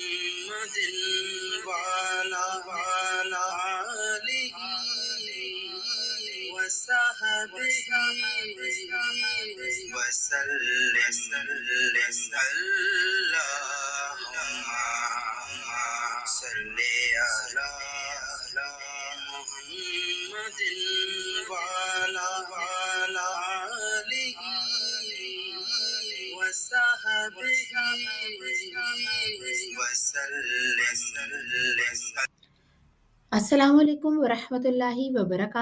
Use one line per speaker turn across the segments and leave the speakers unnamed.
محمد وعلى آله وصحبه وسلم اللهم صل على محمد وعلى آله असलकम
वालेकुम वबरक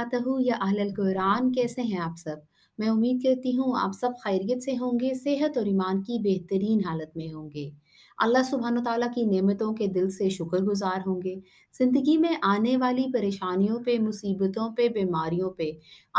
या अहल कुरान कैसे हैं आप सब मैं उम्मीद करती हूँ आप सब खैरियत से होंगे सेहत और ईमान की बेहतरीन हालत में होंगे अल्लाह सुबहान तला की नेमतों के दिल से शुक्रगुजार होंगे ज़िंदगी में आने वाली परेशानियों पे मुसीबतों पे बीमारियों पे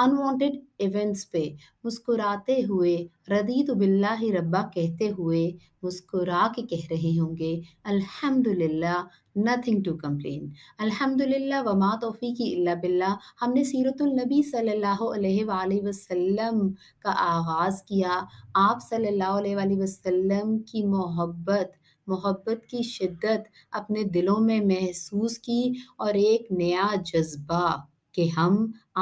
अनवांटेड इवेंट्स पे मुस्कुराते हुए रदी तो बिल्ला ही रब्बा कहते हुए मुस्कुरा के कह रहे होंगे अल्हम्दुलिल्लाह नथिंग टू कंप्लेन अल्हम्दुलिल्लाह वमा तोफ़ी की बिल्ला हमने सीरतुलनबी सल्लल्लाहु अलैहि वसल्लम का आगाज़ किया आप सल्लल्लाहु अलैहि वसल्लम की मोहब्बत मोहब्बत की शिद्दत अपने दिलों में महसूस की और एक नया जज्बा कि हम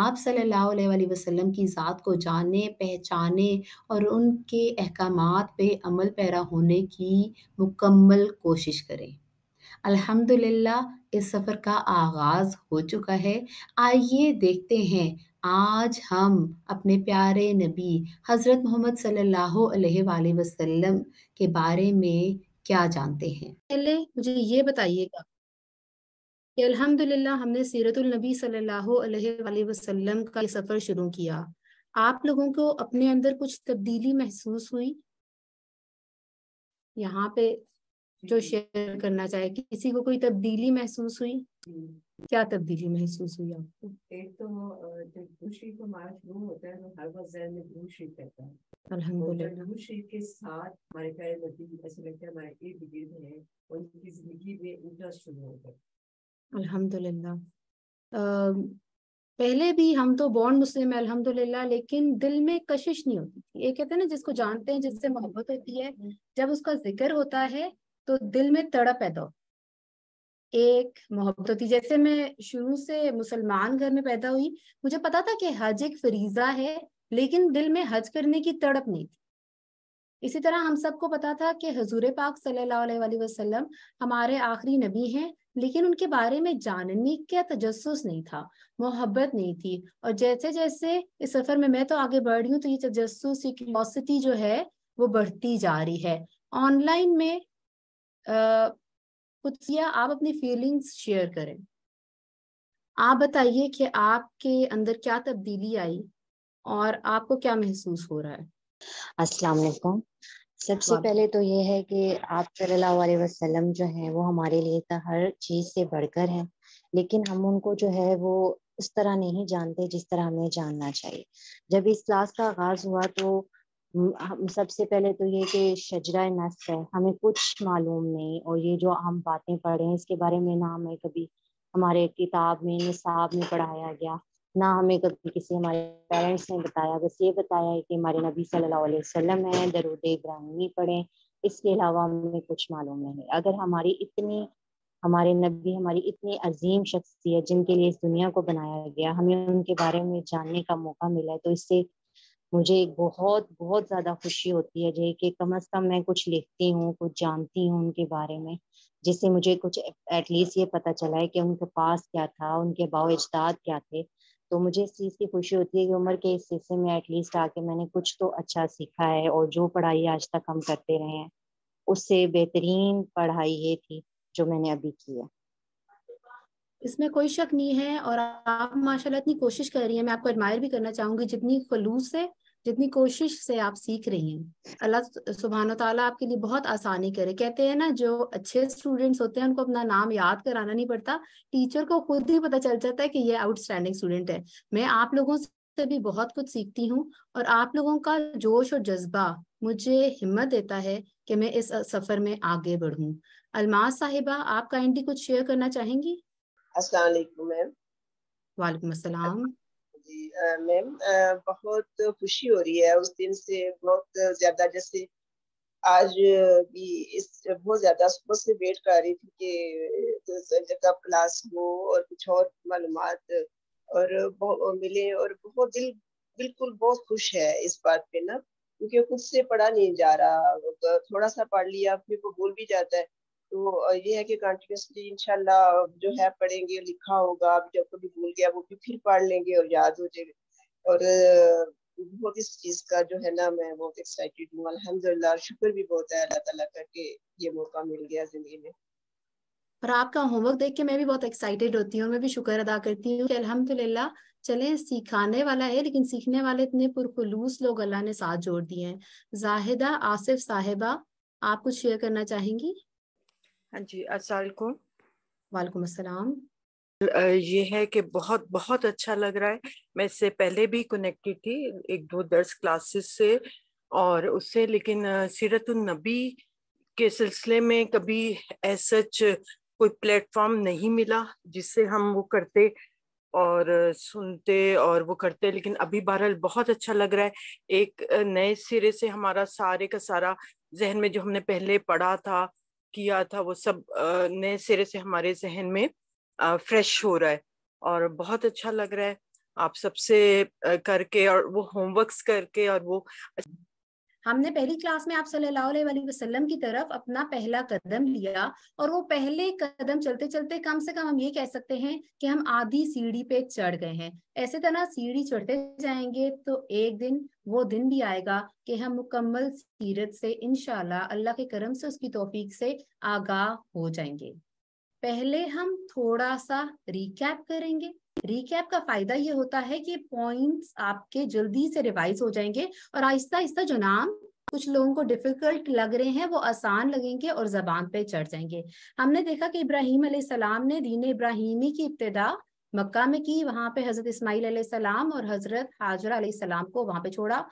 आप सल्लल्लाहु अलैहि वसल्लम की ज़ात को जाने पहचाने और उनके अहकाम पे अमल पैरा होने की मुकम्मल कोशिश करें अल्हम्दुलिल्लाह इस सफ़र का आगाज़ हो चुका है आइए देखते हैं आज हम अपने प्यारे नबी हज़रत मोहम्मद सल्लल्लाहु अलैहि वसल्लम के बारे में क्या जानते हैं पहले मुझे ये बताइएगा कि अल्हम्दुलिल्लाह हमने सीरतुल नबी सल्लल्लाहु अलैहि वसल्लम का ये सफर शुरू किया आप लोगों को अपने अंदर कुछ तब्दीली महसूस हुई यहाँ पे जो शेयर करना चाहे किसी को कोई तब्दीली महसूस हुई क्या तब्दीली महसूस हुई आपको
एक तो जब दूसरी को मार्च शुरू होता है तो हर वक्त जहन में गुरु दूसरी कहता
है गुरु
दूसरी के साथ हमारे प्यारे नबी ऐसा लगता है हमारे इर्द गिर्द है उनकी जिंदगी में इंटरेस्ट शुरू हो गई
अलहमदुल्ला पहले भी हम तो बॉन्ड मुस्लिम है अलहमदुल्ला लेकिन दिल में कशिश नहीं होती ये कहते हैं ना जिसको जानते हैं जिससे मोहब्बत होती है जब उसका जिक्र होता है तो दिल में तड़प पैदा हो एक मोहब्बत होती जैसे मैं शुरू से मुसलमान घर में पैदा हुई मुझे पता था कि हज एक फरीजा है लेकिन दिल में हज करने की तड़प नहीं थी इसी तरह हम सबको पता था कि हजूर पाक सल्लल्लाहु अलैहि वसल्लम हमारे आखिरी नबी हैं लेकिन उनके बारे में जानने का तजस नहीं था मोहब्बत नहीं थी और जैसे जैसे इस सफर में मैं तो आगे बढ़ रही हूँ तो ये तजस्स ये जो है वो बढ़ती जा रही है ऑनलाइन में कुछ आप अपनी फीलिंग्स शेयर करें आप बताइए कि आपके अंदर क्या तब्दीली आई और आपको क्या महसूस हो रहा है
अस्सलाम वालेकुम
सबसे पहले तो ये
है कि आप सल्लल्लाहु अलैहि वसल्लम जो हैं वो हमारे लिए तो हर चीज से बढ़कर हैं लेकिन हम उनको जो है वो उस तरह नहीं जानते जिस तरह हमें जानना चाहिए जब इस क्लास का आगाज हुआ तो हम सबसे पहले तो ये कि शजरा नस है हमें कुछ मालूम नहीं और ये जो हम बातें पढ़े हैं इसके बारे में ना हमें कभी हमारे किताब में निसाब में पढ़ाया गया ना हमें कभी किसी हमारे पेरेंट्स ने बताया बस ये बताया है कि हमारे नबी सल्लल्लाहु अलैहि वसल्लम है दरूद इब्राहिमी पढ़ें इसके अलावा हमें कुछ मालूम नहीं अगर हमारी इतनी हमारे नबी हमारी इतनी अजीम शख्सियत जिनके लिए इस दुनिया को बनाया गया हमें उनके बारे में जानने का मौका मिला है तो इससे मुझे बहुत बहुत ज़्यादा खुशी होती है जी कि कम अज़ कम मैं कुछ लिखती हूँ कुछ जानती हूँ उनके बारे में जिससे मुझे कुछ एटलीस्ट ये पता चला है कि उनके पास क्या था उनके बाव अजदाद क्या थे तो मुझे इस चीज़ की खुशी होती है कि उम्र के इस हिस्से में एटलीस्ट आके मैंने कुछ तो अच्छा सीखा है और जो पढ़ाई आज तक हम करते रहे हैं उससे बेहतरीन पढ़ाई ये थी जो मैंने अभी की है
इसमें कोई शक नहीं है और आप माशाल्लाह इतनी कोशिश कर रही हैं मैं आपको एडमायर भी करना चाहूंगी जितनी खलूस से जितनी कोशिश से आप सीख रही हैं अल्लाह सुबहान तला आपके लिए बहुत आसानी करे कहते हैं ना जो अच्छे स्टूडेंट्स होते हैं उनको अपना नाम याद कराना नहीं पड़ता टीचर को खुद ही पता चल जाता है कि ये आउटस्टैंडिंग स्टूडेंट है मैं आप लोगों से भी बहुत कुछ सीखती हूँ और आप लोगों का जोश और जज्बा मुझे हिम्मत देता है कि मैं इस सफर में आगे बढ़ूं अलमाज साहिबा आप काइंडली कुछ शेयर करना चाहेंगी अस्सलाम वालेकुम मैम वालेकुम अस्सलाम जी मैम बहुत खुशी हो रही है उस दिन से बहुत ज्यादा जैसे आज भी इस बहुत ज्यादा सुबह से वेट कर रही थी कि जब तक क्लास
हो और कुछ और मालूम और मिले और बहुत दिल बिल्कुल बहुत खुश है इस बात पे ना क्योंकि खुद से पढ़ा नहीं जा रहा थोड़ा सा पढ़ लिया फिर भूल भी जाता है तो ये है कि कंटिन्यूसली इनशाला जो है पढ़ेंगे लिखा होगा जब कभी भूल गया वो भी फिर पढ़ लेंगे और याद हो जाएगा और बहुत इस चीज़ का जो है ना मैं बहुत एक्साइटेड हूँ अलहमदुल्ला शुक्र भी बहुत है अल्लाह तला
का कि ये मौका मिल गया ज़िंदगी में और आपका होमवर्क देख के मैं भी बहुत एक्साइटेड होती हूँ मैं भी शुक्र अदा करती हूँ कि अल्हम्दुलिल्लाह चले सिखाने वाला है लेकिन सीखने वाले इतने पुरखलूस लोग अल्लाह ने साथ जोड़ दिए हैं जाहिदा आसिफ साहेबा आप कुछ शेयर करना चाहेंगी हाँ जी असलकुम वालेकुम असलम
ये है कि बहुत बहुत अच्छा लग रहा है मैं इससे पहले भी कनेक्टेड थी एक दो दर्ज क्लासेस से और उससे लेकिन सीरतुलनबी के सिलसिले में कभी ऐसा कोई प्लेटफॉर्म नहीं मिला जिससे हम वो करते और सुनते और वो करते लेकिन अभी बहरहाल बहुत अच्छा लग रहा है एक नए सिरे से हमारा सारे का सारा जहन में जो हमने पहले पढ़ा था किया था वो सब नए सिरे से हमारे जहन में फ्रेश हो रहा है और बहुत अच्छा लग रहा है आप सबसे करके और वो होमवर्क्स करके और वो
हमने पहली क्लास में आप सल्लल्लाहु अलैहि वसल्लम की तरफ अपना पहला कदम लिया और वो पहले कदम चलते चलते कम से कम हम ये कह सकते हैं कि हम आधी सीढ़ी पे चढ़ गए हैं ऐसे तरह तो सीढ़ी चढ़ते जाएंगे तो एक दिन वो दिन भी आएगा कि हम मुकम्मल सीरत से इनशाला अल्लाह के करम से उसकी तोफीक से आगाह हो जाएंगे पहले हम थोड़ा सा रिकैप करेंगे रिकैप का फायदा ये होता है कि पॉइंट्स आपके जल्दी से रिवाइज हो जाएंगे और आहिस्ता आहिस्ता जो नाम कुछ लोगों को डिफिकल्ट लग रहे हैं वो आसान लगेंगे और जबान पे चढ़ जाएंगे हमने देखा कि इब्राहिम सलाम ने दीन इब्राहिमी की इब्तदा मक्का में की वहां पे हजरत इस्माइल सलाम और हजरत हाजरा सलाम को वहां पे छोड़ा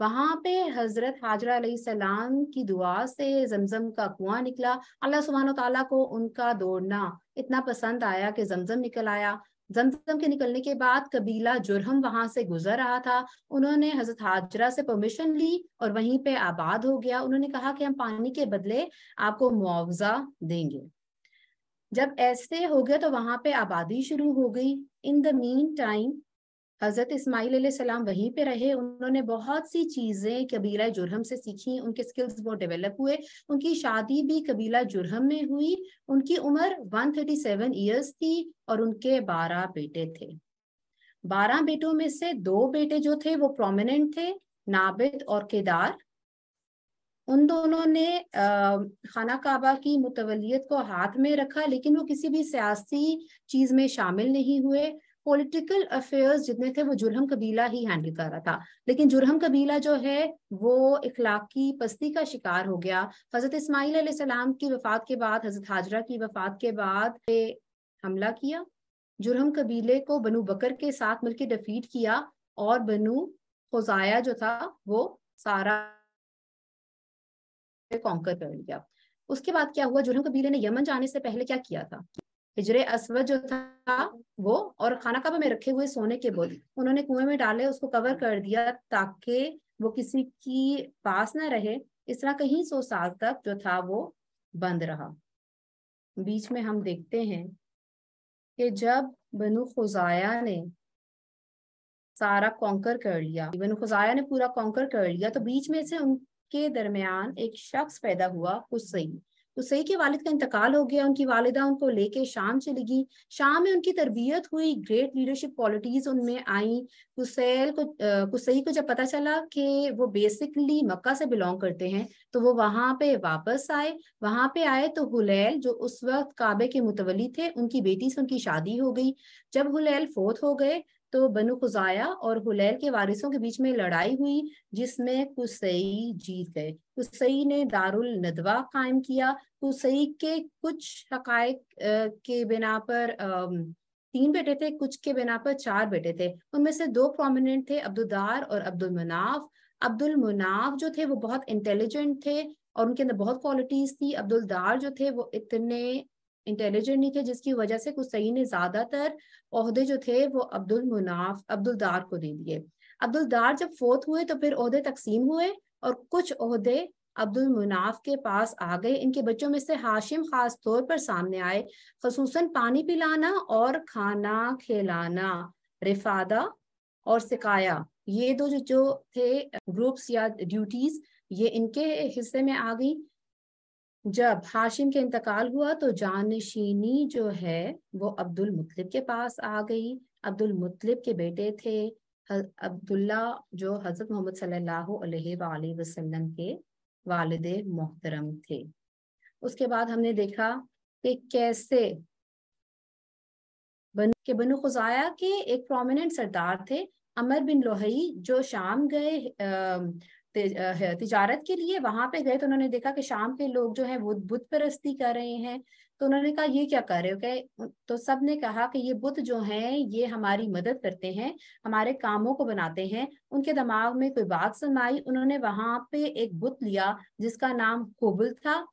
वहां पे हजरत हाजरा सलाम की दुआ से जमजम का कुआं निकला अल्लाह सुबहान तला को उनका दौड़ना इतना पसंद आया कि जमजम निकल आया जमजम के निकलने के बाद कबीला जुरहम वहां से गुजर रहा था उन्होंने हजरत हाजरा से परमिशन ली और वहीं पे आबाद हो गया उन्होंने कहा कि हम पानी के बदले आपको मुआवजा देंगे जब ऐसे हो गया तो वहां पे आबादी शुरू हो गई इन द मीन टाइम हज़रत इसमाइल सलाम वहीं पे रहे उन्होंने बहुत सी चीज़ें कबीला जुर्म से सीखी उनके स्किल्स बहुत डेवलप हुए उनकी शादी भी कबीला जुर्म में हुई उनकी उम्र 137 ईयर्स थी और उनके 12 बेटे थे 12 बेटों में से दो बेटे जो थे वो प्रोमिनेंट थे नाबिद और केदार उन दोनों ने खाना काबा की मुतवलियत को हाथ में रखा लेकिन वो किसी भी सियासी चीज में शामिल नहीं हुए पॉलिटिकल अफेयर्स जितने थे वो जुरहम कबीला ही हैंडल कर रहा था लेकिन जुरहम कबीला जो है वो इखलाकी पस्ती का शिकार हो गया हजरत इसमाइल सलाम की वफात के बाद हजरत हाजरा की वफात के बाद हमला किया जुरहम कबीले को बनु बकर के साथ मिलकर डिफीट किया और बनु खजाया जो था वो सारा कॉन्कर कर लिया उसके बाद क्या हुआ जुरहम कबीले ने यमन जाने से पहले क्या किया था हिजरे असवद जो था वो और खाना काबा में रखे हुए सोने के बोल उन्होंने कुएं में डाले उसको कवर कर दिया ताकि वो किसी की पास ना रहे इस तरह कहीं सौ साल तक जो था वो बंद रहा बीच में हम देखते हैं कि जब बनु खुजाया ने सारा कॉन्कर कर लिया बनु खुजाया ने पूरा कॉन्कर कर लिया तो बीच में से उनके दरमियान एक शख्स पैदा हुआ हुसैन तो सही के वालिद का इंतकाल हो गया उनकी वालिदा उनको लेके शाम चली गई शाम में उनकी तरबियत हुई ग्रेट लीडरशिप क्वालिटीज उनमें आई कुसैल को कुसई को जब पता चला कि वो बेसिकली मक्का से बिलोंग करते हैं तो वो वहां पे वापस आए वहां पे आए तो हुलैल जो उस वक्त काबे के मुतवली थे उनकी बेटी से उनकी शादी हो गई जब हुलैल फोत हो गए तो बनु खुजाया और हुलैल के वारिसों के बीच में लड़ाई हुई जिसमें कुसई जीत गए कुसई ने दारुल नदवा कायम किया कुसई के कुछ हकायक के बिना पर तीन बेटे थे कुछ के बिना पर चार बेटे थे उनमें से दो प्रोमिनेंट थे अब्दुलदार और अब्दुल मुनाफ अब्दुल मुनाफ जो थे वो बहुत इंटेलिजेंट थे और उनके अंदर बहुत क्वालिटीज थी अब्दुल दार जो थे वो इतने इंटेलिजेंट नहीं थे जिसकी वजह से कुसैन ने ज्यादातर अहदे जो थे वो अब्दुल मुनाफ अब्दुल दार को दे दिए अब्दुल दार जब फोत हुए तो फिर अहदे तकसीम हुए और कुछ अहदे अब्दुल मुनाफ के पास आ गए इनके बच्चों में से हाशिम खास तौर पर सामने आए खसूस पानी पिलाना और खाना खिलाना रिफादा और सिकाया ये दो जो थे ग्रुप्स या ड्यूटीज ये इनके हिस्से में आ गई जब हाशिम के इंतकाल हुआ तो जानशीनी जो है वो अब्दुल मुतलिब के पास आ गई अब्दुल मुतलिब के बेटे थे अब्दुल्ला जो हजरत मोहम्मद सल्लल्लाहु अलैहि वसल्लम के वालद मोहतरम थे उसके बाद हमने देखा कि कैसे बन के बनु खुजाया के एक प्रोमिनेंट सरदार थे अमर बिन लोहई जो शाम गए तिजारत के लिए वहां पे गए तो उन्होंने देखा कि शाम के लोग जो है वो बुद्ध परस्ती कर रहे हैं तो उन्होंने कहा ये क्या कर रहे हो क्या तो सब ने कहा कि ये बुत जो हैं ये हमारी मदद करते हैं हमारे कामों को बनाते हैं उनके दिमाग में कोई बात सुनाई उन्होंने वहां पे एक बुत लिया जिसका नाम हुबुल था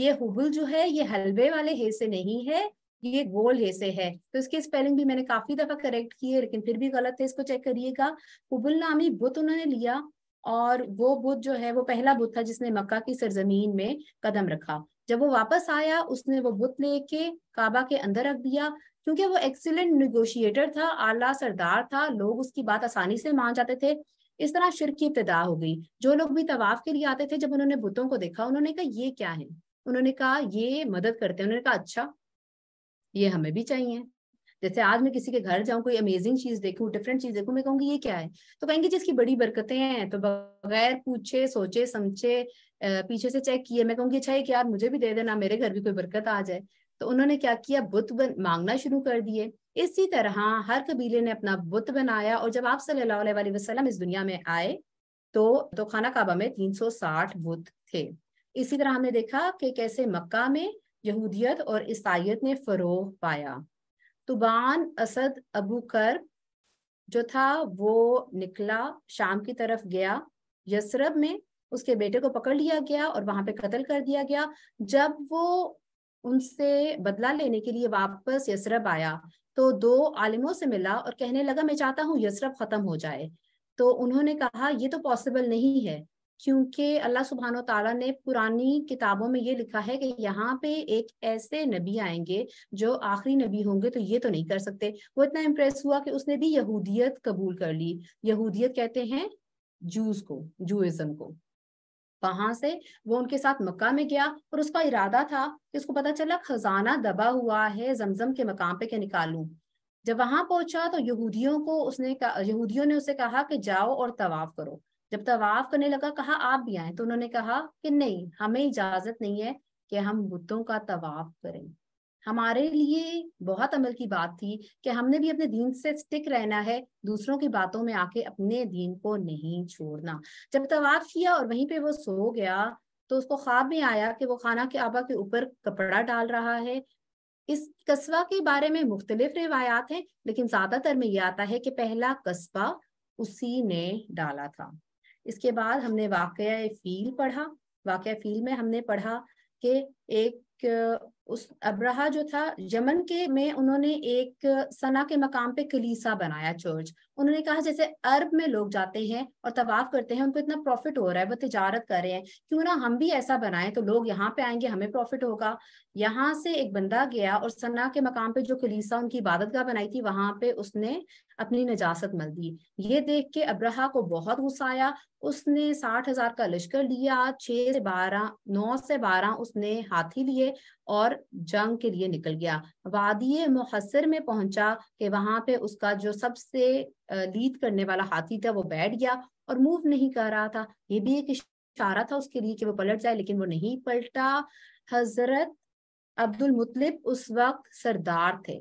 ये हुबुल जो है ये हलवे वाले हिस्से नहीं है ये गोल हेसे है तो इसकी स्पेलिंग भी मैंने काफी दफा करेक्ट की है लेकिन फिर भी गलत है इसको चेक करिएगा हुबुल नामी बुत उन्होंने लिया और वो बुद्ध जो है वो पहला बुद्ध था जिसने मक्का की सरजमीन में कदम रखा जब वो वापस आया उसने वो बुत लेके काबा के अंदर रख दिया क्योंकि वो एक्सीलेंट निगोशिएटर था आला सरदार था लोग उसकी बात आसानी से मान जाते थे इस तरह शिर की इब्तदा हो गई जो लोग भी तवाफ के लिए आते थे जब उन्होंने बुतों को देखा उन्होंने कहा ये क्या है उन्होंने कहा ये मदद करते हैं उन्होंने कहा अच्छा ये हमें भी चाहिए जैसे आज मैं किसी के घर जाऊँ कोई अमेजिंग चीज देखूँ डिफरेंट चीज देखूं मैं कहूंगी ये क्या है तो कहेंगे जिसकी बड़ी बरकतें हैं तो बगैर पूछे सोचे समझे पीछे से चेक किए मैं कहूंगी अच्छा ये यार मुझे भी दे देना मेरे घर भी कोई बरकत आ जाए तो उन्होंने क्या किया बुत बन, मांगना शुरू कर दिए इसी तरह हर कबीले ने अपना बुत बनाया और जब आप सल्लाम वसल्लम इस दुनिया में आए तो तो खाना काबा में 360 बुत थे इसी तरह हमने देखा कि कैसे मक्का में यहूदियत और ईसाइत ने फरोह पाया तुबान असद कर जो था वो निकला शाम की तरफ गया यसरब में उसके बेटे को पकड़ लिया गया और वहां पे कत्ल कर दिया गया जब वो उनसे बदला लेने के लिए वापस यसरब आया तो दो आलिमों से मिला और कहने लगा मैं चाहता हूँ यसरब खत्म हो जाए तो उन्होंने कहा ये तो पॉसिबल नहीं है क्योंकि अल्लाह सुबहान तला ने पुरानी किताबों में ये लिखा है कि यहाँ पे एक ऐसे नबी आएंगे जो आखिरी नबी होंगे तो ये तो नहीं कर सकते वो इतना इम्प्रेस हुआ कि उसने भी यहूदियत कबूल कर ली यहूदियत कहते हैं जूस को जूजम को वहां से वो उनके साथ मक्का में गया और उसका इरादा था कि उसको पता चला खजाना दबा हुआ है जमजम के मकाम पे के निकालू जब वहां पहुंचा तो यहूदियों को उसने यहूदियों ने उसे कहा कि जाओ और तवाफ करो जब तवाफ करने लगा कहा आप भी आए तो उन्होंने कहा कि नहीं हमें इजाजत नहीं है कि हम बुतों का तवाफ करें हमारे लिए बहुत अमल की बात थी कि हमने भी अपने दीन से स्टिक रहना है दूसरों की बातों में आके अपने दीन को नहीं छोड़ना जब तवाफ किया और वहीं पे वो सो गया तो उसको ख्वाब में आया कि वो खाना के आबा के ऊपर कपड़ा डाल रहा है इस कस्बा के बारे में मुख्तलिफ रिवायात हैं लेकिन ज्यादातर में ये आता है कि पहला कस्बा उसी ने डाला था इसके बाद हमने वाक़ फ़ील पढ़ा वाक़ फ़ील में हमने पढ़ा कि एक उस अब्रहा जो था यमन के में उन्होंने एक सना के मकाम पे कलीसा बनाया चर्च उन्होंने कहा जैसे अरब में लोग जाते हैं और तवाफ करते हैं उनको इतना प्रॉफिट हो रहा है वो तिजारत कर रहे हैं क्यों ना हम भी ऐसा बनाएं तो लोग यहाँ पे आएंगे हमें प्रॉफिट होगा यहाँ से एक बंदा गया और सना के मकाम पे जो कलीसा उनकी इबादत का बनाई थी वहां पे उसने अपनी नजासत मल दी ये देख के अब्रहा को बहुत गुस्सा आया उसने साठ हजार का लश्कर लिया छह से बारह नौ से बारह उसने हाथी लिए और जंग के लिए निकल गया वादी मुहसर में पहुंचा कि वहां पे उसका जो सबसे लीड करने वाला हाथी था वो बैठ गया और मूव नहीं कर रहा था ये भी एक इशारा था उसके लिए कि वो पलट जाए लेकिन वो नहीं पलटा हजरत अब्दुल मुतलिब उस वक्त सरदार थे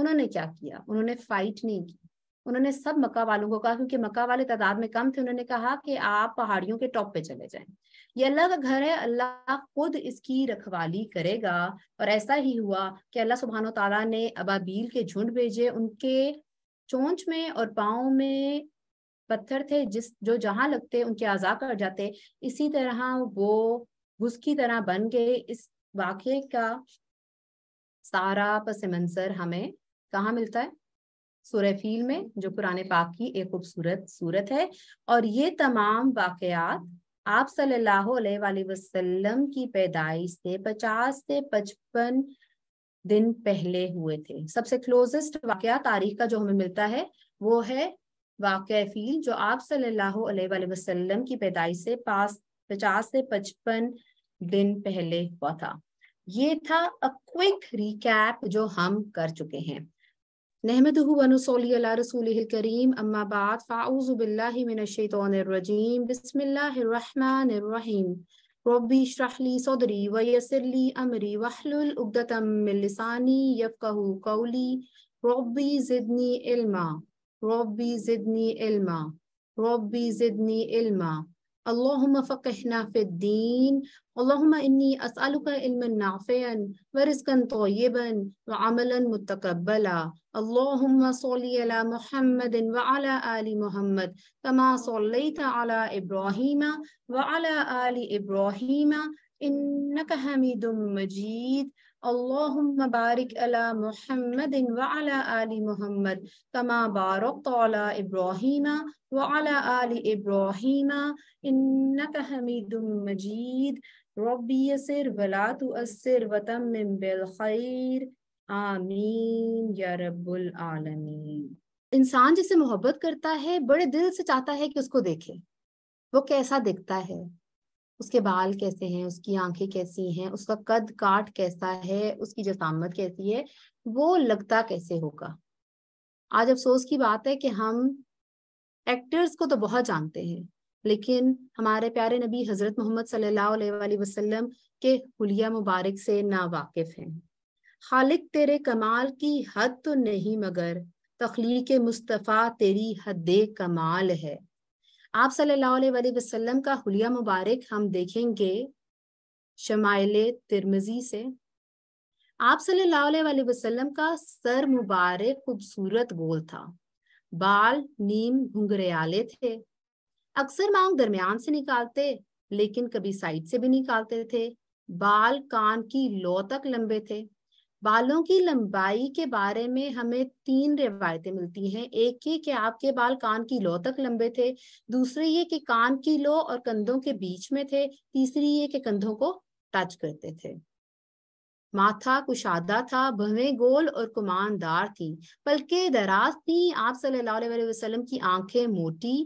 उन्होंने क्या किया उन्होंने फाइट नहीं की उन्होंने सब मक्का वालों को कहा क्योंकि मक्का वाले तादाद में कम थे उन्होंने कहा कि आप पहाड़ियों के टॉप पे चले जाएं ये अल्लाह का घर है अल्लाह खुद इसकी रखवाली करेगा और ऐसा ही हुआ कि अल्लाह सुबहान तला ने अबाबील के झुंड भेजे उनके चोंच में और पाओ में पत्थर थे जिस जो जहां लगते उनके आजा कर जाते इसी तरह वो घुस की तरह बन गए इस वाक्य का सारा पस मंजर हमें कहाँ मिलता है सुरफील में जो पुराने पाक की एक खूबसूरत सूरत है और ये तमाम वाकयात आप सल्लल्लाहु अलैहि वसल्लम की पैदाइश से 50 से 55 दिन पहले हुए थे सबसे क्लोजेस्ट वाकया तारीख का जो हमें मिलता है वो है वाक़ फील जो आप सल्लल्लाहु अलैहि वसल्लम की पैदाइश से पास पचास से पचपन दिन पहले हुआ था ये था अ क्विक रिकैप जो हम कर चुके हैं نحمده ونصلي على رسوله الكريم أما بعد فأعوذ بالله من الشيطان الرجيم بسم الله الرحمن الرحيم ربي اشرح لي صدري ويسر لي أمري واحلل عقدة من لساني يفقه قولي ربي زدني علما ربي زدني علما ربي زدني علما اللهم فقهنا في الدين اللهم إني أسألك علما نافعا ورزقا طيبا وعملا متقبلا اللهم صل على محمد وعلى آل محمد كما صليت على إبراهيم وعلى آل إبراهيم إنك حميد مجيد अल्लाहुम्मा बारिक अला मुहम्मद व अला आलि मुहम्मद कमा बारक तला इब्राहिम व अला आलि इब्राहिम इन्नक हमीदुम मजीद रब्बी यसर वला तुअस्सिर व तम्मिम बिल खैर आमीन या रब्बुल आलमीन इंसान जिसे मोहब्बत करता है बड़े दिल से चाहता है कि उसको देखे वो कैसा दिखता है उसके बाल कैसे हैं उसकी आंखें कैसी हैं उसका कद काट कैसा है उसकी जसामत कैसी है वो लगता कैसे होगा आज अफसोस की बात है कि हम एक्टर्स को तो बहुत जानते हैं लेकिन हमारे प्यारे नबी हजरत मोहम्मद सल्लल्लाहु अलैहि वसल्लम के हुलिया मुबारक से ना वाकिफ हैं खालिक तेरे कमाल की हद तो नहीं मगर तखलीक मुस्तफ़ा तेरी हद कमाल है आप सल्लल्लाहु अलैहि वसल्लम का हुलिया मुबारक हम देखेंगे शमाइल तिरमजी से आप सल्लल्लाहु अलैहि वसल्लम का सर मुबारक खूबसूरत गोल था बाल नीम घुंगरेले थे अक्सर मांग दरमियान से निकालते लेकिन कभी साइड से भी निकालते थे बाल कान की लो तक लंबे थे बालों की लंबाई के बारे में हमें तीन रिवायतें मिलती हैं एक ये कि आपके बाल कान की लो तक लंबे थे दूसरे ये कि कान की लो और कंधों के बीच में थे तीसरी ये कि कंधों को टच करते थे माथा कुशादा था भवें गोल और कुमानदार थी बल्कि दराज थी आप सल्लल्लाहु अलैहि वसल्लम की आंखें मोटी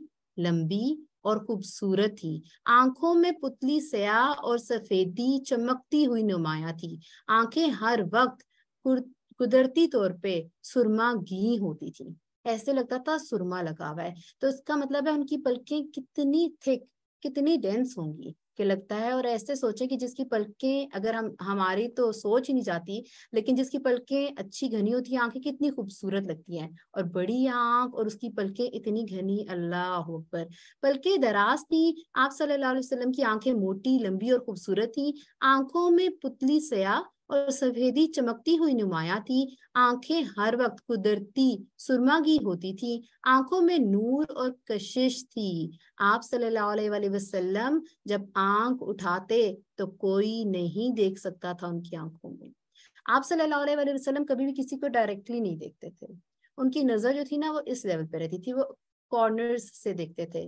लंबी और खूबसूरत थी आंखों में पुतली सयाह और सफेदी चमकती हुई नुमाया थी आंखें हर वक्त कुदरती तौर पे सुरमा घी होती थी ऐसे लगता था सुरमा लगा हुआ है तो इसका मतलब है उनकी पलकें कितनी थिक कितनी डेंस होंगी कि लगता है और ऐसे सोचे कि जिसकी पलकें अगर हम हमारी तो सोच ही नहीं जाती लेकिन जिसकी पलकें अच्छी घनी होती है आंखें कितनी खूबसूरत लगती हैं और बड़ी आंख और उसकी पलकें इतनी घनी अल्लाह अकबर पलकें दराज थी आप सल्लल्लाहु अलैहि वसल्लम की आंखें मोटी लंबी और खूबसूरत थी आंखों में पुतली सया और सफेदी चमकती हुई नुमाया थी आंखें हर वक्त कुदरती सुरमागी होती थी आंखों में नूर और कशिश थी आप सल्लल्लाहु अलैहि वसल्लम जब आंख उठाते तो कोई नहीं देख सकता था उनकी आंखों में आप सल्लल्लाहु अलैहि वसल्लम कभी भी किसी को डायरेक्टली नहीं देखते थे उनकी नजर जो थी ना वो इस लेवल पर रहती थी वो कॉर्नर्स से देखते थे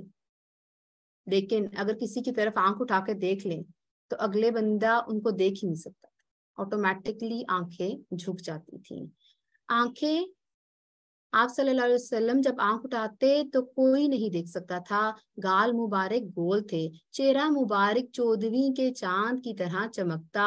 लेकिन अगर किसी की तरफ आंख उठा देख लें तो अगले बंदा उनको देख ही नहीं सकता ऑटोमेटिकली आंखें झुक जाती थी आंखें आप सल्लल्लाहु अलैहि वसल्लम जब आंख उठाते तो कोई नहीं देख सकता था गाल मुबारक गोल थे चेहरा मुबारक चौदवी के चांद की तरह चमकता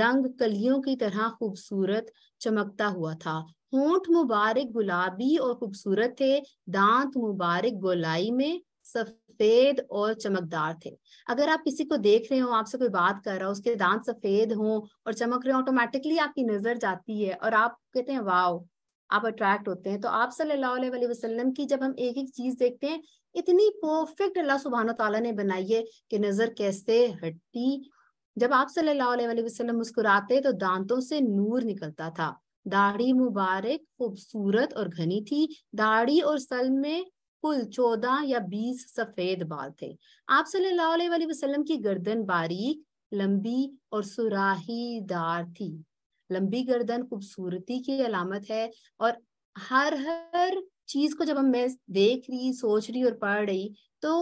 रंग कलियों की तरह खूबसूरत चमकता हुआ था होंठ मुबारक गुलाबी और खूबसूरत थे दांत मुबारक गोलाई में सफ सफेद और चमकदार थे अगर आप किसी को देख रहे हो आपसे कोई बात कर रहा हो उसके दांत सफेद हो और चमक रहे हो ऑटोमेटिकली आपकी नजर जाती है और आप कहते हैं वाओ आप अट्रैक्ट होते हैं तो आप सल्लल्लाहु अलैहि वसल्लम की जब हम एक एक चीज देखते हैं इतनी परफेक्ट अल्लाह सुबहान तला ने बनाई है कि नजर कैसे हटती जब आप सल्लल्लाहु अलैहि वसल्लम मुस्कुराते तो दांतों से नूर निकलता था दाढ़ी मुबारक खूबसूरत और घनी थी दाढ़ी और सल में कुल चौदह या बीस सफेद बाल थे आप सल्लल्लाहु अलैहि वसल्लम की गर्दन बारीक लंबी और सुराही दार थी लंबी गर्दन खूबसूरती की अलामत है और हर हर चीज को जब हम मैं देख रही सोच रही और पढ़ रही तो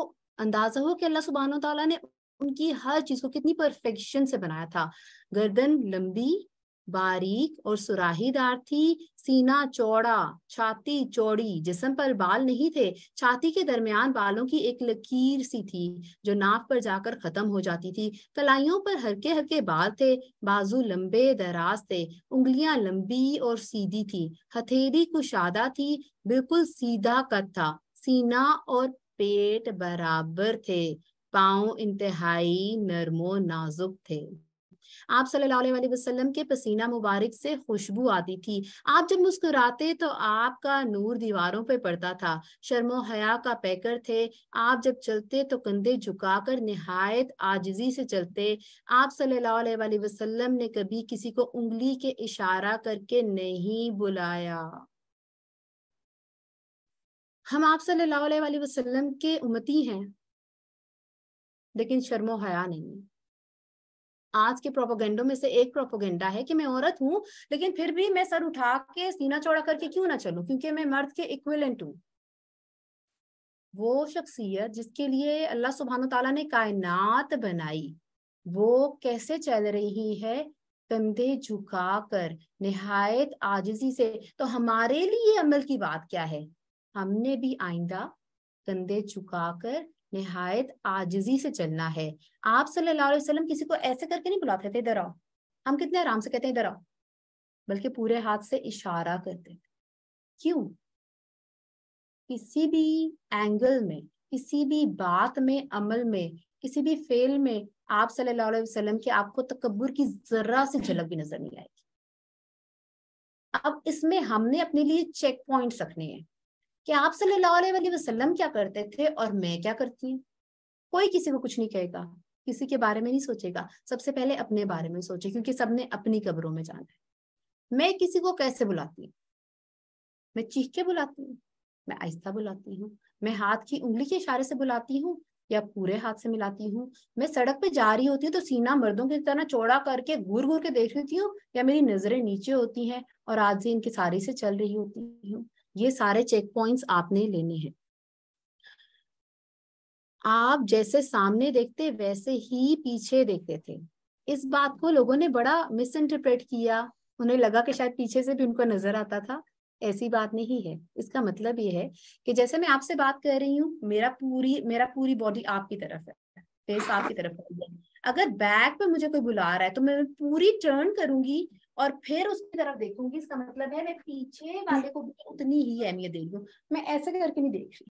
अंदाजा हो कि अल्लाह सुबहान तला ने उनकी हर चीज को कितनी परफेक्शन से बनाया था गर्दन लंबी बारीक और सुराहीदार थी सीना चौड़ा छाती चौड़ी जिसम पर बाल नहीं थे छाती के दरमियान बालों की एक लकीर सी थी जो नाक पर जाकर खत्म हो जाती थी कलाइयों पर हरके हरके बाल थे बाजू लंबे दराज थे उंगलियां लंबी और सीधी थी हथेली कुशादा थी बिल्कुल सीधा कद था सीना और पेट बराबर थे पाओ इंतहाई नरमो नाजुक थे आप सल्लल्लाहु अलैहि वसल्लम के पसीना मुबारक से खुशबू आती थी आप जब मुस्कुराते तो आपका नूर दीवारों पर पड़ता था शर्मो हया का पैकर थे आप जब चलते तो कंधे झुकाकर नहायत आजजी से चलते आप सल्लल्लाहु वसलम ने कभी किसी को उंगली के इशारा करके नहीं बुलाया हम आप सल्लल्लाहु अलैहि के उमती हैं लेकिन शर्मो हया नहीं आज के प्रोपोगेंडो में से एक प्रोपोगेंडा है कि मैं औरत हूँ लेकिन फिर भी मैं सर उठा के सीना चौड़ा करके क्यों ना चलू क्योंकि मैं मर्द के इक्विलेंट हूँ वो शख्सियत जिसके लिए अल्लाह सुबहान तला ने कायनात बनाई वो कैसे चल रही है कंधे झुका कर नहायत आजिजी से तो हमारे लिए अमल की बात क्या है हमने भी आइंदा कंधे झुका कर नहायत आजजी से चलना है आप सल्लल्लाहु अलैहि वसल्लम किसी को ऐसे करके नहीं बुलाते थे इधर आओ हम कितने आराम से कहते हैं इधर आओ बल्कि पूरे हाथ से इशारा करते थे क्यों किसी भी एंगल में किसी भी बात में अमल में किसी भी फेल में आप सल्लल्लाहु अलैहि वसल्लम के आपको तकबर की जरा से झलक भी नजर नहीं आएगी अब इसमें हमने अपने लिए चेक पॉइंट रखने हैं कि आप सल्लल्लाहु अलैहि वसल्लम क्या करते थे और मैं क्या करती हूँ कोई किसी को कुछ नहीं कहेगा किसी के बारे में नहीं सोचेगा सबसे पहले अपने बारे में सोचे क्योंकि सबने अपनी कब्रों में जाना है मैं किसी को कैसे बुलाती हूँ मैं चीख के बुलाती हूँ मैं आहिस्ता बुलाती हूँ मैं हाथ की उंगली के इशारे से बुलाती हूँ या पूरे हाथ से मिलाती हूँ मैं सड़क पे जा रही होती हूँ तो सीना मर्दों की तरह चौड़ा करके घूर घूर के देख रही हूँ या मेरी नजरें नीचे होती हैं और आज से इनके सारे से चल रही होती हूँ ये सारे चेक पॉइंट्स आपने लेने हैं आप जैसे सामने देखते वैसे ही पीछे देखते थे इस बात को लोगों ने बड़ा मिस इंटरप्रेट किया उन्हें लगा कि शायद पीछे से भी उनको नजर आता था ऐसी बात नहीं है इसका मतलब ये है कि जैसे मैं आपसे बात कर रही हूँ मेरा पूरी मेरा पूरी बॉडी आपकी तरफ है फेस आपकी तरफ है अगर बैक पे मुझे कोई बुला रहा है तो मैं पूरी टर्न करूंगी और फिर उसकी तरफ देखूंगी इसका मतलब है मैं पीछे वाले को भी उतनी ही अहमियत दे रही हूँ मैं ऐसे करके नहीं देख रही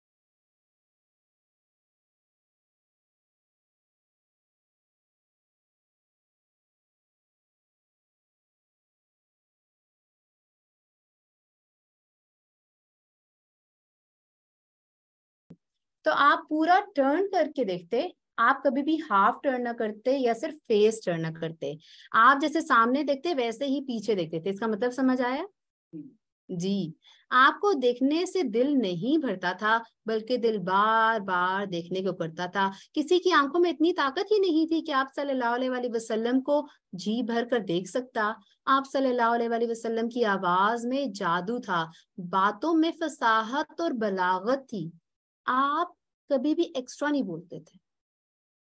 तो आप पूरा टर्न करके देखते आप कभी भी हाफ टर्न ना करते या सिर्फ फेस टर्न ना करते आप जैसे सामने देखते वैसे ही पीछे देखते थे इसका मतलब समझ आया जी आपको देखने से दिल नहीं भरता था बल्कि दिल बार बार देखने को करता था किसी की आंखों में इतनी ताकत ही नहीं थी कि आप सल्लल्लाहु अलैहि वसल्लम को जी भर कर देख सकता आप सल्लल्लाहु अलैहि वसल्लम की आवाज में जादू था बातों में फसाहत और बलागत थी आप कभी भी एक्स्ट्रा नहीं बोलते थे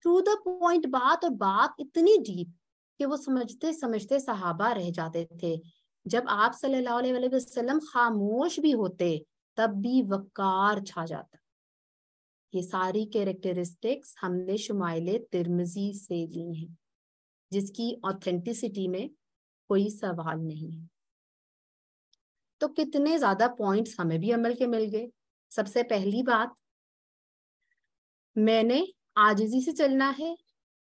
टू द पॉइंट बात और बात इतनी डीप कि वो समझते समझते सहाबा रह जाते थे जब आप सल्लल्लाहु अलैहि वसल्लम खामोश भी होते तब भी वकार छा जाता ये सारी कैरेक्टरिस्टिक्स हमने शुमाइल तिरमजी से ली हैं जिसकी ऑथेंटिसिटी में कोई सवाल नहीं है तो कितने ज्यादा पॉइंट्स हमें भी अमल के मिल गए सबसे पहली बात मैंने आजिजी से चलना है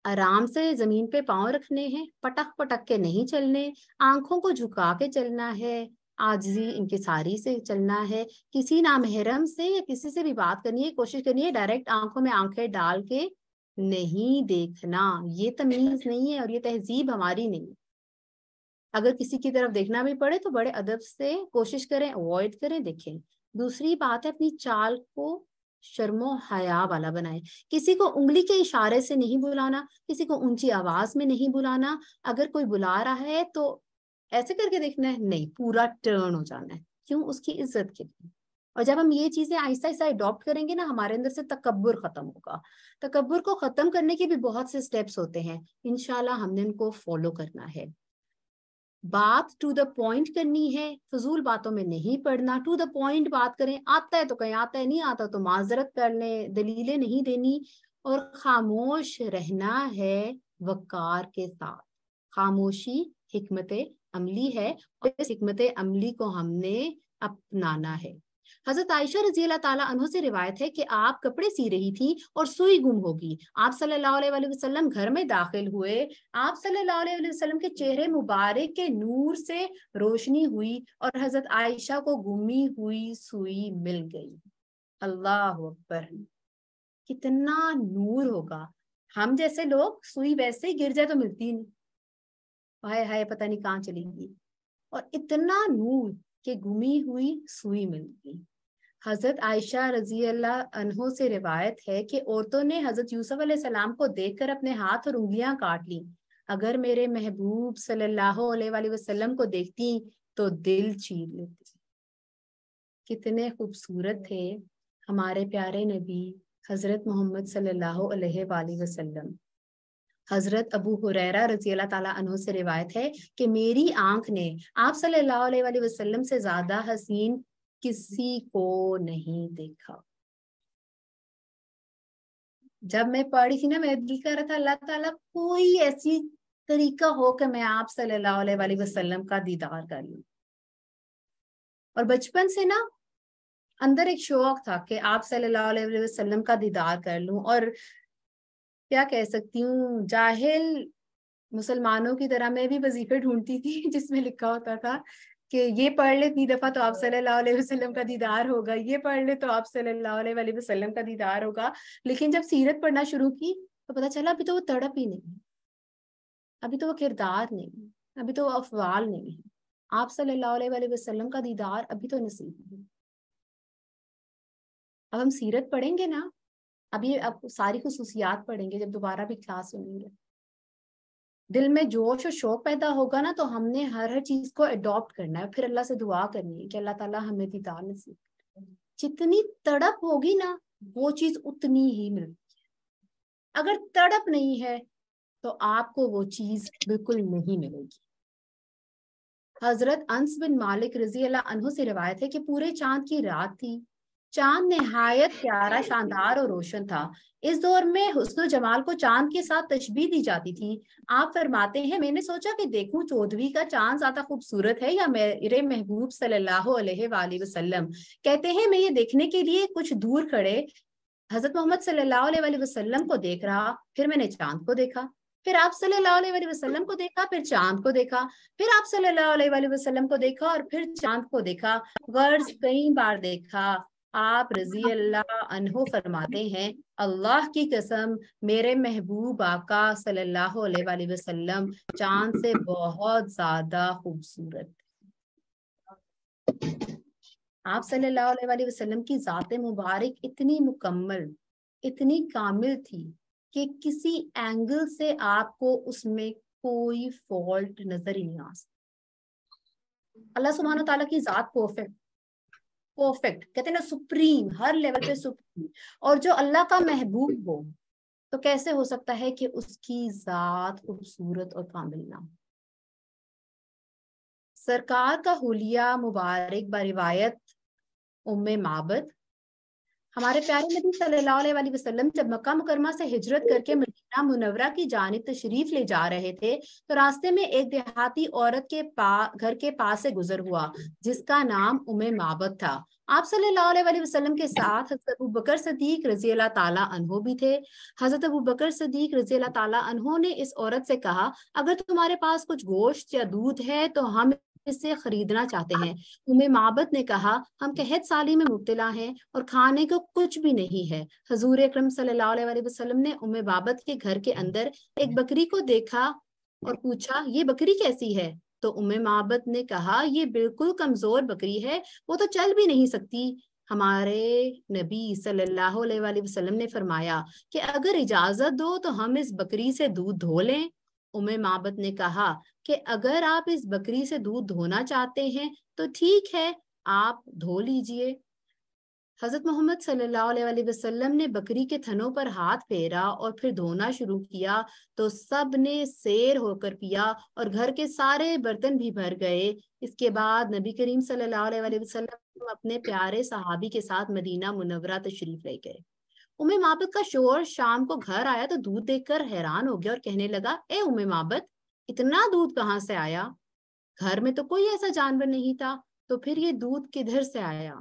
आराम से जमीन पे पांव रखने हैं पटक पटक के नहीं चलने आंखों को झुका के चलना है आजजी इनके सारी से चलना है किसी नामहरम से या किसी से भी बात करनी है कोशिश करनी है डायरेक्ट आंखों में आंखें डाल के नहीं देखना ये तमीज नहीं है और ये तहजीब हमारी नहीं अगर किसी की तरफ देखना भी पड़े तो बड़े अदब से कोशिश करें अवॉइड करें देखें दूसरी बात है अपनी चाल को शर्मो हया वाला बनाए किसी को उंगली के इशारे से नहीं बुलाना किसी को ऊंची आवाज में नहीं बुलाना अगर कोई बुला रहा है तो ऐसे करके देखना है नहीं पूरा टर्न हो जाना है क्यों उसकी इज्जत के लिए और जब हम ये चीजें आहिस्ता आहिस्ता अडॉप्ट करेंगे ना हमारे अंदर से तकबर खत्म होगा तकबर को खत्म करने के भी बहुत से स्टेप्स होते हैं इनशाला हमने उनको फॉलो करना है बात टू द पॉइंट करनी है फजूल बातों में नहीं पढ़ना टू द पॉइंट बात करें आता है तो कहीं आता है नहीं आता तो माजरत कर लें दलीलें नहीं देनी और खामोश रहना है वकार के साथ खामोशी हमत अमली है और इस हमत अमली को हमने अपनाना है हजरत आयशा रजी अल्लाह से रिवायत है कि आप कपड़े सी रही थी और सुई गुम होगी आप सल्लाम घर में दाखिल हुए आप सल्लाम के चेहरे मुबारक के नूर से रोशनी हुई और हजरत आयशा को गुमी हुई सुई मिल गई अल्लाह अकबर कितना नूर होगा हम जैसे लोग सुई वैसे ही गिर जाए तो मिलती नहीं हाय हाय पता नहीं कहाँ चलेगी और इतना नूर कि गुमी हुई सुई मिल गई हजरत आयशा रजी अल्लाह से रिवायत है कि औरतों ने हजरत यूसुफ सलाम को देखकर अपने हाथ और उंगलियां काट ली अगर मेरे महबूब सल्लल्लाहु अलैहि वसल्लम को देखती तो दिल चीर लेती कितने खूबसूरत थे हमारे प्यारे नबी हजरत मोहम्मद सल्लल्लाहु अलैहि वसल्लम हजरत अबू हुरैरा रजी अल्लाह ताला अनहु से रिवायत है कि मेरी आंख ने आप सल्लल्लाहु अलैहि वसल्लम से ज्यादा हसीन किसी को नहीं देखा जब मैं पढ़ी थी ना मैं दिल कर रहा था अल्लाह ताला कोई ऐसी तरीका हो कि मैं आप सल्लल्लाहु अलैहि वसल्लम का दीदार कर लू और बचपन से ना अंदर एक शौक था कि आप सल्लल्लाहु अलैहि वसल्लम का दीदार कर लू और क्या कह सकती हूँ जाहिल मुसलमानों की तरह मैं भी वजीफे ढूंढती थी जिसमें लिखा होता था कि ये पढ़ ले इतनी दफ़ा तो आप सल्लल्लाहु अलैहि वसल्लम का दीदार होगा ये पढ़ ले तो आप सल्लल्लाहु अलैहि वसल्लम का दीदार होगा लेकिन जब सीरत पढ़ना शुरू की तो पता चला अभी तो वो तड़प ही नहीं है अभी तो वो किरदार नहीं अभी तो वो अफवाल नहीं है आप सल्लल्लाहु अलैहि वसल्लम का दीदार अभी तो नसीब है अब हम सीरत पढ़ेंगे ना अभी अब सारी खसूसियात पढ़ेंगे जब दोबारा भी क्लास सुनेंगे दिल में जोश और शौक पैदा होगा ना तो हमने हर हर चीज को अडॉप्ट करना है फिर अल्लाह से दुआ करनी है कि अल्लाह ताला हमें दीदार नसीब जितनी तड़प होगी ना वो चीज उतनी ही मिलती है अगर तड़प नहीं है तो आपको वो चीज बिल्कुल नहीं मिलेगी हजरत अंस बिन मालिक रजी अल्लाह अनहु से रिवायत है कि पूरे चांद की रात थी चांद नहायत प्यारा शानदार और रोशन था इस दौर में हुसन जमाल को चांद के साथ तशबी दी जाती थी आप फरमाते हैं मैंने सोचा कि देखूं चौधरी का चांद ज्यादा खूबसूरत है या मेरे महबूब सल्लल्लाहु अलैहि वसल्लम कहते हैं मैं ये देखने के लिए कुछ दूर खड़े हजरत मोहम्मद सल्लल्लाहु अलैहि वसल्लम को देख रहा फिर मैंने चांद को देखा फिर आप सल्लल्लाहु अलैहि वसल्लम को देखा फिर चांद को देखा फिर आप सल्लल्लाहु अलैहि वसल्लम को देखा और फिर चांद को देखा गर्ज कई बार देखा आप रजी अल्लाह अनहो फरमाते हैं अल्लाह की कसम मेरे महबूब आका सल्लल्लाहु अलैहि वसल्लम चांद से बहुत ज्यादा खूबसूरत आप सल्लल्लाहु अलैहि वसल्लम की ज़ात मुबारक इतनी मुकम्मल इतनी कामिल थी कि किसी एंगल से आपको उसमें कोई फॉल्ट नजर ही नहीं आ सकता अल्लाह सुबहाना तला की ज़ात परफेक्ट परफेक्ट कहते हैं ना सुप्रीम हर लेवल पे सुप्रीम और जो अल्लाह का महबूब हो तो कैसे हो सकता है कि उसकी जात खूबसूरत और कामिल ना सरकार का हुलिया मुबारक बरिवायत रिवायत उम माबद हमारे प्यारे नबी सल्लल्लाहु अलैहि वसल्लम जब मक्का मुकरमा से हिजरत करके मदीना मदीना मुनवरा की जानब तशरीफ ले जा रहे थे तो रास्ते में एक देहाती औरत के पा घर के पास से गुजर हुआ जिसका नाम उमे माबद था आप सल्लल्लाहु अलैहि वसल्लम के साथ हजरत अबू बकर सदीक रजी अल्लाह ताला अनहो भी थे हजरत अबू बकर सदीक रजी अल्लाह ताला अनहो ने इस औरत से कहा अगर तुम्हारे पास कुछ गोश्त या दूध है तो हम इससे खरीदना चाहते हाँ। हैं उमे माबत ने कहा हम कहत साली में मुबतला हैं और खाने को कुछ भी नहीं है हजूर अक्रम सलम ने उमे बाबत के घर के अंदर एक बकरी को देखा और पूछा ये बकरी कैसी है तो उमे माबत ने कहा ये बिल्कुल कमजोर बकरी है वो तो चल भी नहीं सकती हमारे नबी सल्लल्लाहु अलैहि वसल्लम ने फरमाया कि अगर इजाजत दो तो हम इस बकरी से दूध धो लें उमे माबत ने कहा कि अगर आप इस बकरी से दूध धोना चाहते हैं तो ठीक है आप धो लीजिए हजरत मोहम्मद सल्लल्लाहु अलैहि वसल्लम ने बकरी के थनों पर हाथ फेरा और फिर धोना शुरू किया तो सब ने शेर होकर पिया और घर के सारे बर्तन भी भर गए इसके बाद नबी करीम सल्लल्लाहु अलैहि वसल्लम अपने प्यारे सहाबी के साथ मदीना मुनवरा तशरीफ ले गए उमे माबत का शोर शाम को घर आया तो दूध देखकर हैरान हो गया और कहने लगा ए उमे माबत इतना दूध कहाँ से आया घर में तो कोई ऐसा जानवर नहीं था तो फिर ये दूध किधर से आया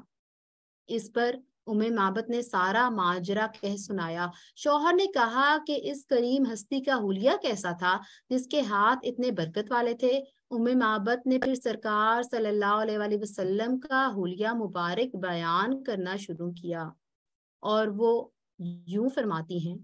इस पर उमे माबत ने सारा माजरा कह सुनाया शोहर ने कहा कि इस करीम हस्ती का हुलिया कैसा था जिसके हाथ इतने बरकत वाले थे उमे माबत ने फिर सरकार सल्लल्लाहु अलैहि वसल्लम का हुलिया मुबारक बयान करना शुरू किया और वो यूं फरमाती हैं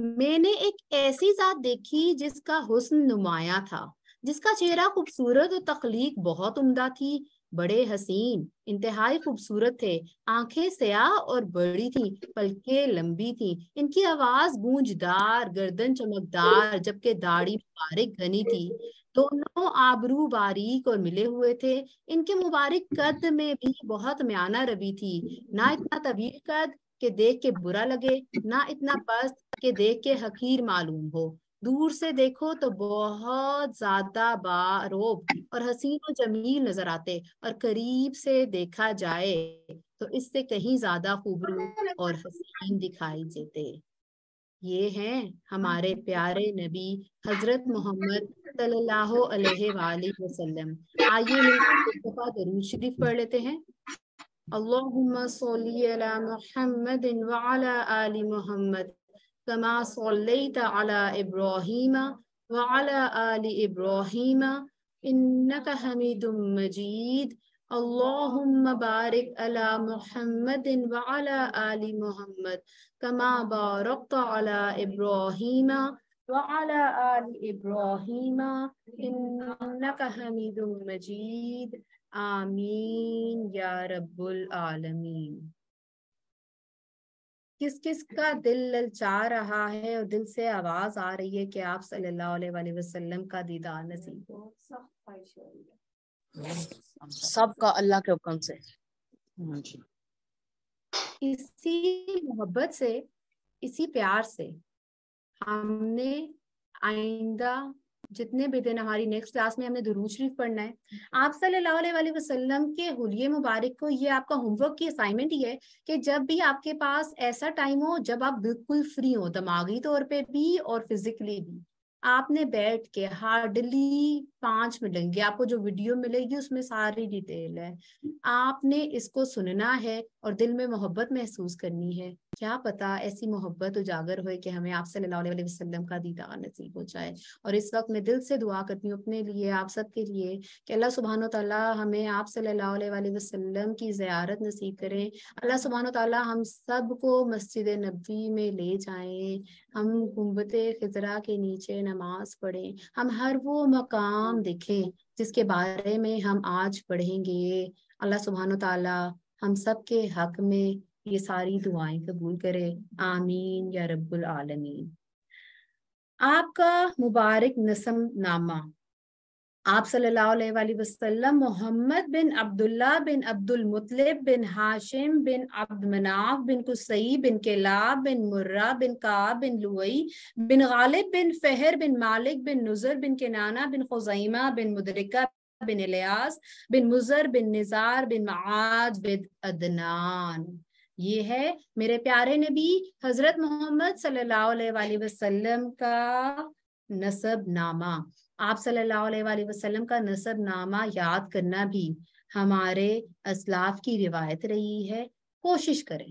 मैंने एक ऐसी जात देखी जिसका हुस्न नुमाया था जिसका चेहरा खूबसूरत और तख्लीक बहुत उम्दा थी बड़े हसीन इंतहाई खूबसूरत थे आंखें सयाह और बड़ी थी पलके लंबी थी इनकी आवाज गूंजदार गर्दन चमकदार जबकि दाढ़ी मुबारक घनी थी दोनों आबरू बारीक और मिले हुए थे इनके मुबारक कद में भी बहुत म्याना रवि थी ना इतना तवील कद के देख के बुरा लगे ना इतना पस्त के देख के हकीर मालूम हो दूर से देखो तो बहुत ज्यादा बारोब और हसीन और जमील नजर आते और करीब से देखा जाए तो इससे कहीं ज्यादा खूबरू और हसीन दिखाई देते ये हैं हमारे प्यारे नबी हजरत मोहम्मद सल्लल्लाहु अलैहि वसल्लम आइए मिलकर दरूद शरीफ पढ़ लेते हैं अल्लाहुम्मा सल्ली अला मुहम्मद व अला आलि मुहम्मद كما صليت على إبراهيم وعلى آل إبراهيم إنك حميد مجيد اللهم بارك على محمد وعلى آل محمد كما باركت على إبراهيم وعلى آل إبراهيم إنك حميد مجيد آمين يا رب العالمين किस किस का दिल ललचा रहा है और दिल से आवाज आ रही है कि आप सल्लल्लाहु अलैहि वसल्लम का दीदार नसीब हो का अल्लाह के हुक्म से हाँ इसी मोहब्बत से इसी प्यार से हमने आइंदा जितने भी दिन हमारी नेक्स्ट क्लास में हमने दुरूद शरीफ पढ़ना है आप सल्लल्लाहु अलैहि वसल्लम के हुलिये मुबारक को ये आपका होमवर्क की असाइनमेंट ही है कि जब भी आपके पास ऐसा टाइम हो जब आप बिल्कुल फ्री हो दिमागी तौर पे भी और फिजिकली भी आपने बैठ के हार्डली पांच मिलेंगे आपको जो वीडियो मिलेगी उसमें सारी डिटेल है आपने इसको सुनना है और दिल में मोहब्बत महसूस करनी है क्या पता ऐसी मोहब्बत उजागर होए कि हमें आप सल्लल्लाहु अलैहि वसल्लम का दीदार नसीब हो जाए और इस वक्त मैं दिल से दुआ करती हूँ अपने लिए आप सब के लिए कि अल्लाह सुबहान तला हमें आप सल्लल्लाहु अलैहि वसल्लम की ज़ियारत नसीब करें अल्लाह सुबहान तला हम सब को मस्जिद नबी में ले जाएं हम गुम्बत खजरा के नीचे न नमाज पढ़ें हम हर वो मकाम देखें जिसके बारे में हम आज पढ़ेंगे अल्लाह सुबहान तला हम सब के हक में ये सारी दुआएं कबूल करे आमीन या रब्बुल आलमीन आपका मुबारक नसम नामा आप सल्लाम मोहम्मद बिन अब्दुल्ला बिन अब्दुल मुतलिब बिन हाशिम बिन अब्द मनाफ बिन कुसई बिन केला बिन मुर्रा बिन का बिन लुई बिन गालिब बिन फहर बिन मालिक बिन नुजर बिन किनाना बिन खुजैमा बिन मुदरिका बिन इलियास बिन मुजर बिन निजार बिन माज बिन अदनान ये है मेरे प्यारे नबी हजरत मोहम्मद सल्लल्लाहु अलैहि वसल्लम का नसब नामा आप सल्लल्लाहु अलैहि वसल्लम का नसब नामा याद करना भी हमारे असलाफ की रिवायत रही है कोशिश करें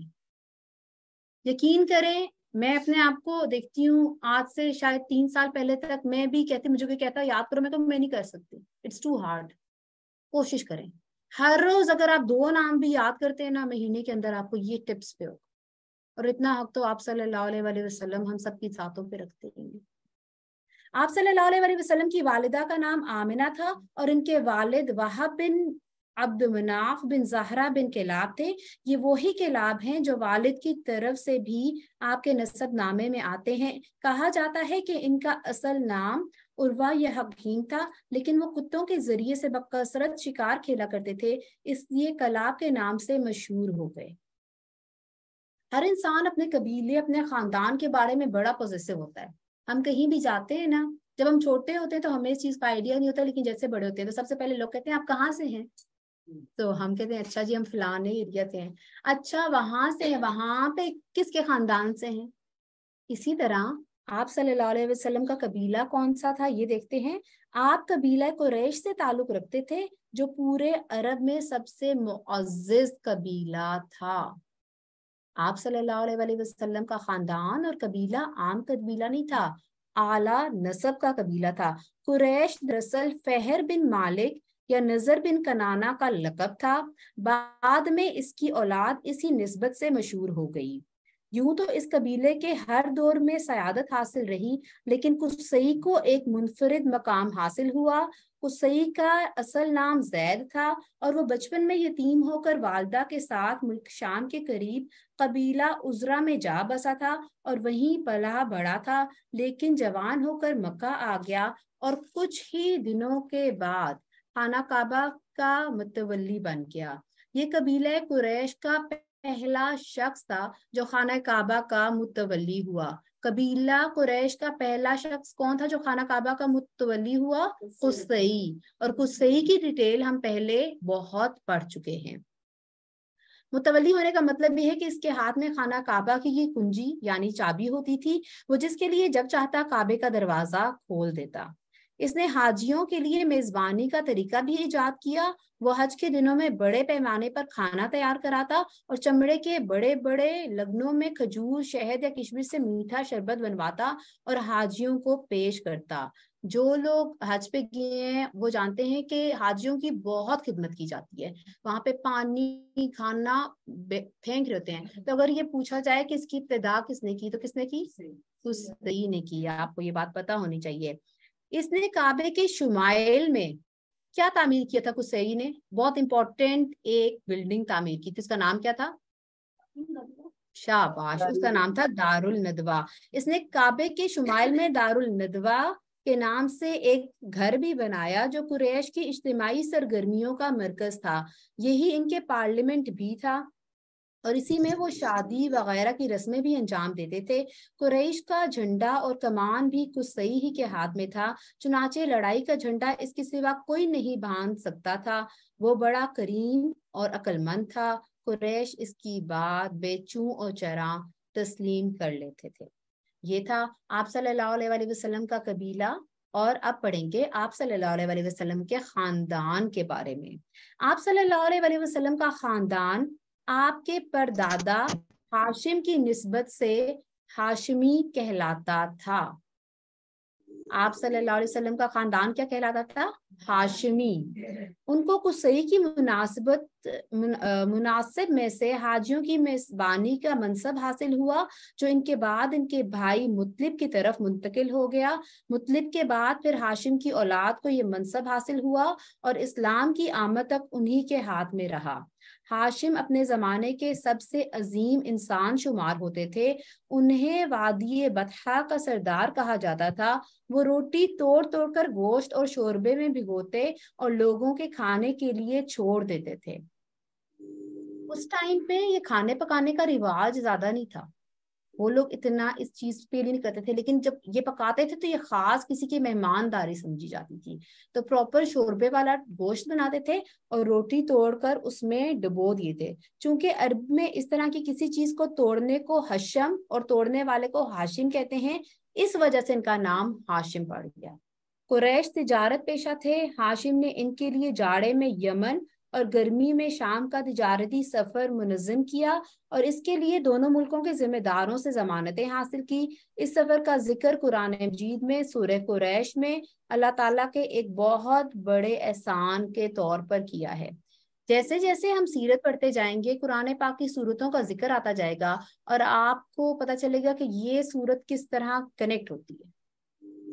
यकीन करें मैं अपने आप को देखती हूँ आज से शायद तीन साल पहले तक मैं भी कहती मुझे कोई कहता याद करो मैं तो मैं नहीं कर सकती इट्स टू हार्ड कोशिश करें हर रोज अगर आप दो नाम भी याद करते हैं ना महीने के अंदर आपको ये टिप्स पे हो और इतना हक तो आप सल्लल्लाहु अलैहि वसल्लम हम सबकी सातों पे रखते हैं आप सल्लल्लाहु अलैहि वसल्लम की वालिदा का नाम आमिना था और इनके वालिद वहाब बिन अब्द मुनाफ बिन जहरा बिन केलाब थे ये वही केलाब हैं जो वालिद की तरफ से भी आपके नसब नामे में आते हैं कहा जाता है कि इनका असल नाम उर्वा यह हकीम था लेकिन वो कुत्तों के जरिए से बकसरत शिकार खेला करते थे इसलिए कलाब के नाम से मशहूर हो गए हर इंसान अपने कबीले अपने खानदान के बारे में बड़ा पॉजिटिव होता है हम कहीं भी जाते हैं ना जब हम छोटे होते हैं तो हमें इस चीज का आइडिया नहीं होता लेकिन जैसे बड़े होते हैं तो सबसे पहले लोग कहते हैं आप कहाँ से हैं हम्म। तो हम कहते हैं अच्छा जी हम फलाने एरिया से हैं अच्छा वहां से है वहां पे किसके खानदान से हैं इसी तरह आप सल्लल्लाहु अलैहि वसल्लम का कबीला कौन सा था ये देखते हैं आप कबीला कुरैश से ताल्लुक रखते थे जो पूरे अरब में सबसे मुआज कबीला था आप सल्लल्लाहु अलैहि वसल्लम का खानदान और कबीला आम कबीला नहीं था आला नसब का कबीला था कुरैश दरअसल फहर बिन मालिक या नजर बिन कनाना का लकब था बाद में इसकी औलाद इसी नस्बत से मशहूर हो गई यूं तो इस कबीले के हर दौर में सयादत हासिल रही लेकिन कुछ सही को एक मुनफरद मकाम हासिल हुआ कुसई का असल नाम जैद था और वो बचपन में यतीम होकर वालदा के साथ मुल्क शाम के करीब कबीला उजरा में जा बसा था और वहीं पला बड़ा था लेकिन जवान होकर मक्का आ गया और कुछ ही दिनों के बाद खाना काबा का मुतवली बन गया ये कबीला कुरैश का पहला शख्स था जो खाना काबा का मुतवली हुआ कबीला कुरैश का पहला शख्स कौन था जो खाना काबा का मुतवली हुआ कुसई और कुसई की डिटेल हम पहले बहुत पढ़ चुके हैं मुतवली होने का मतलब यह है कि इसके हाथ में खाना काबा की ये कुंजी यानी चाबी होती थी वो जिसके लिए जब चाहता काबे का दरवाजा खोल देता इसने हाजियों के लिए मेजबानी का तरीका भी ईजाद किया वह हज के दिनों में बड़े पैमाने पर खाना तैयार कराता और चमड़े के बड़े बड़े लगनों में खजूर शहद या किशमिश से मीठा शरबत बनवाता और हाजियों को पेश करता जो लोग हज पे गए हैं वो जानते हैं कि हाजियों की बहुत खिदमत की जाती है वहां पे पानी खाना फेंक रहते हैं तो अगर ये पूछा जाए कि इसकी इब्तदा किसने की तो किसने की ने की आपको ये बात पता होनी चाहिए इसने काबे के शुमाइल में क्या तामीर किया था कुसई ने बहुत इंपॉर्टेंट एक बिल्डिंग तामीर की थी उसका नाम क्या था शाबाश उसका नाम था दारुल नदवा इसने काबे के शुमाइल में दारुल नदवा के नाम से एक घर भी बनाया जो कुरैश की इज्तमाही सरगर्मियों का मरकज था यही इनके पार्लियामेंट भी था और इसी में वो शादी वगैरह की रस्में भी अंजाम देते थे कुरैश का झंडा और कमान भी कुछ सही ही के हाथ में था चुनाचे लड़ाई का झंडा इसके सिवा कोई नहीं बांध सकता था वो बड़ा करीम और अक्लमंद था कुरैश इसकी बात बेचू और चरा तस्लीम कर लेते थे ये था आप सल्लल्लाहु अलैहि वसल्लम का कबीला और अब पढ़ेंगे आप सल्लल्लाहु अलैहि वसल्लम के खानदान के बारे में आप सल्लल्लाहु अलैहि वसल्लम का खानदान आपके परदादा हाशिम की नस्बत से हाशमी कहलाता था आप सल्लल्लाहु अलैहि वसल्लम का खानदान क्या कहलाता था हाशमी उनको सही की मुनासिबत मुनासिब में से हाजियों की मेजबानी का मनसब हासिल हुआ जो इनके बाद इनके भाई मुतलिब की तरफ मुंतकिल हो गया मुतलिब के बाद फिर हाशिम की औलाद को ये मनसब हासिल हुआ और इस्लाम की आमद तक उन्हीं के हाथ में रहा हाशिम अपने ज़माने के सबसे अजीम इंसान शुमार होते थे उन्हें वादिय बतहा का सरदार कहा जाता था वो रोटी तोड़ तोड़ कर गोश्त और शोरबे में भिगोते और लोगों के खाने के लिए छोड़ देते थे उस टाइम पे ये खाने पकाने का रिवाज ज़्यादा नहीं था वो लोग इतना इस चीज पे नहीं करते थे लेकिन जब ये पकाते थे तो ये खास किसी की मेहमानदारी समझी जाती थी तो प्रॉपर शोरबे वाला गोश्त बनाते थे और रोटी तोड़कर उसमें डुबो दिए थे क्योंकि अरब में इस तरह की किसी चीज को तोड़ने को हशम और तोड़ने वाले को हाशिम कहते हैं इस वजह से इनका नाम हाशिम पड़ गया कुरैश तजारत पेशा थे हाशिम ने इनके लिए जाड़े में यमन और गर्मी में शाम का तजारती सफर मुनजम किया और इसके लिए दोनों मुल्कों के जिम्मेदारों से जमानतें हासिल की इस सफर का जिक्र कुरान मजीद में सूर्य कुरैश में अल्लाह ताला के एक बहुत बड़े एहसान के तौर पर किया है जैसे जैसे हम सीरत पढ़ते जाएंगे कुरान पाक की सूरतों का जिक्र आता जाएगा और आपको पता चलेगा कि ये सूरत किस तरह कनेक्ट होती है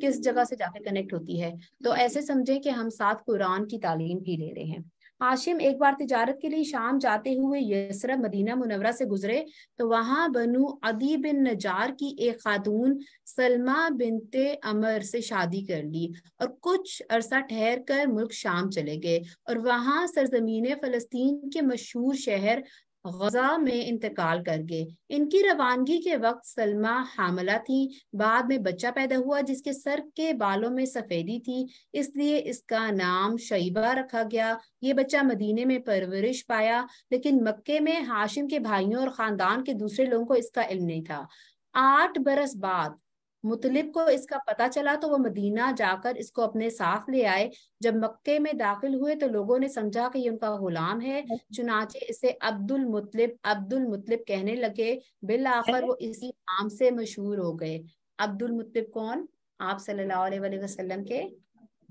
किस जगह से जाकर कनेक्ट होती है तो ऐसे समझें कि हम साथ कुरान की तालीम भी ले रहे हैं हाशिम एक बार तिजारत के लिए शाम जाते हुए यसरब मदीना मुनवरा से गुजरे तो वहां बनु अदी बिन नजार की एक खातून सलमा बिनते अमर से शादी कर ली और कुछ अरसा ठहर कर मुल्क शाम चले गए और वहां सरजमीन फलस्तीन के मशहूर शहर गजा में इंतकाल कर गए इनकी रवानगी के वक्त सलमा हामला थी बाद में बच्चा पैदा हुआ जिसके सर के बालों में सफेदी थी इसलिए इसका नाम शैबा रखा गया ये बच्चा मदीने में परवरिश पाया लेकिन मक्के में हाशिम के भाइयों और खानदान के दूसरे लोगों को इसका इल्म नहीं था आठ बरस बाद मुतलिब को इसका पता चला तो वो मदीना जाकर इसको अपने साथ ले आए जब मक्के में दाखिल हुए तो लोगों ने समझा कि ये उनका गुलाम है अच्छा। चुनाचे इसे अब्दुल मुतलिब अब्दुल मुतलिब कहने लगे बिल आखिर वो इसी नाम से मशहूर हो गए अब्दुल मुतलिब कौन आप सल्लल्लाहु अलैहि वसल्लम के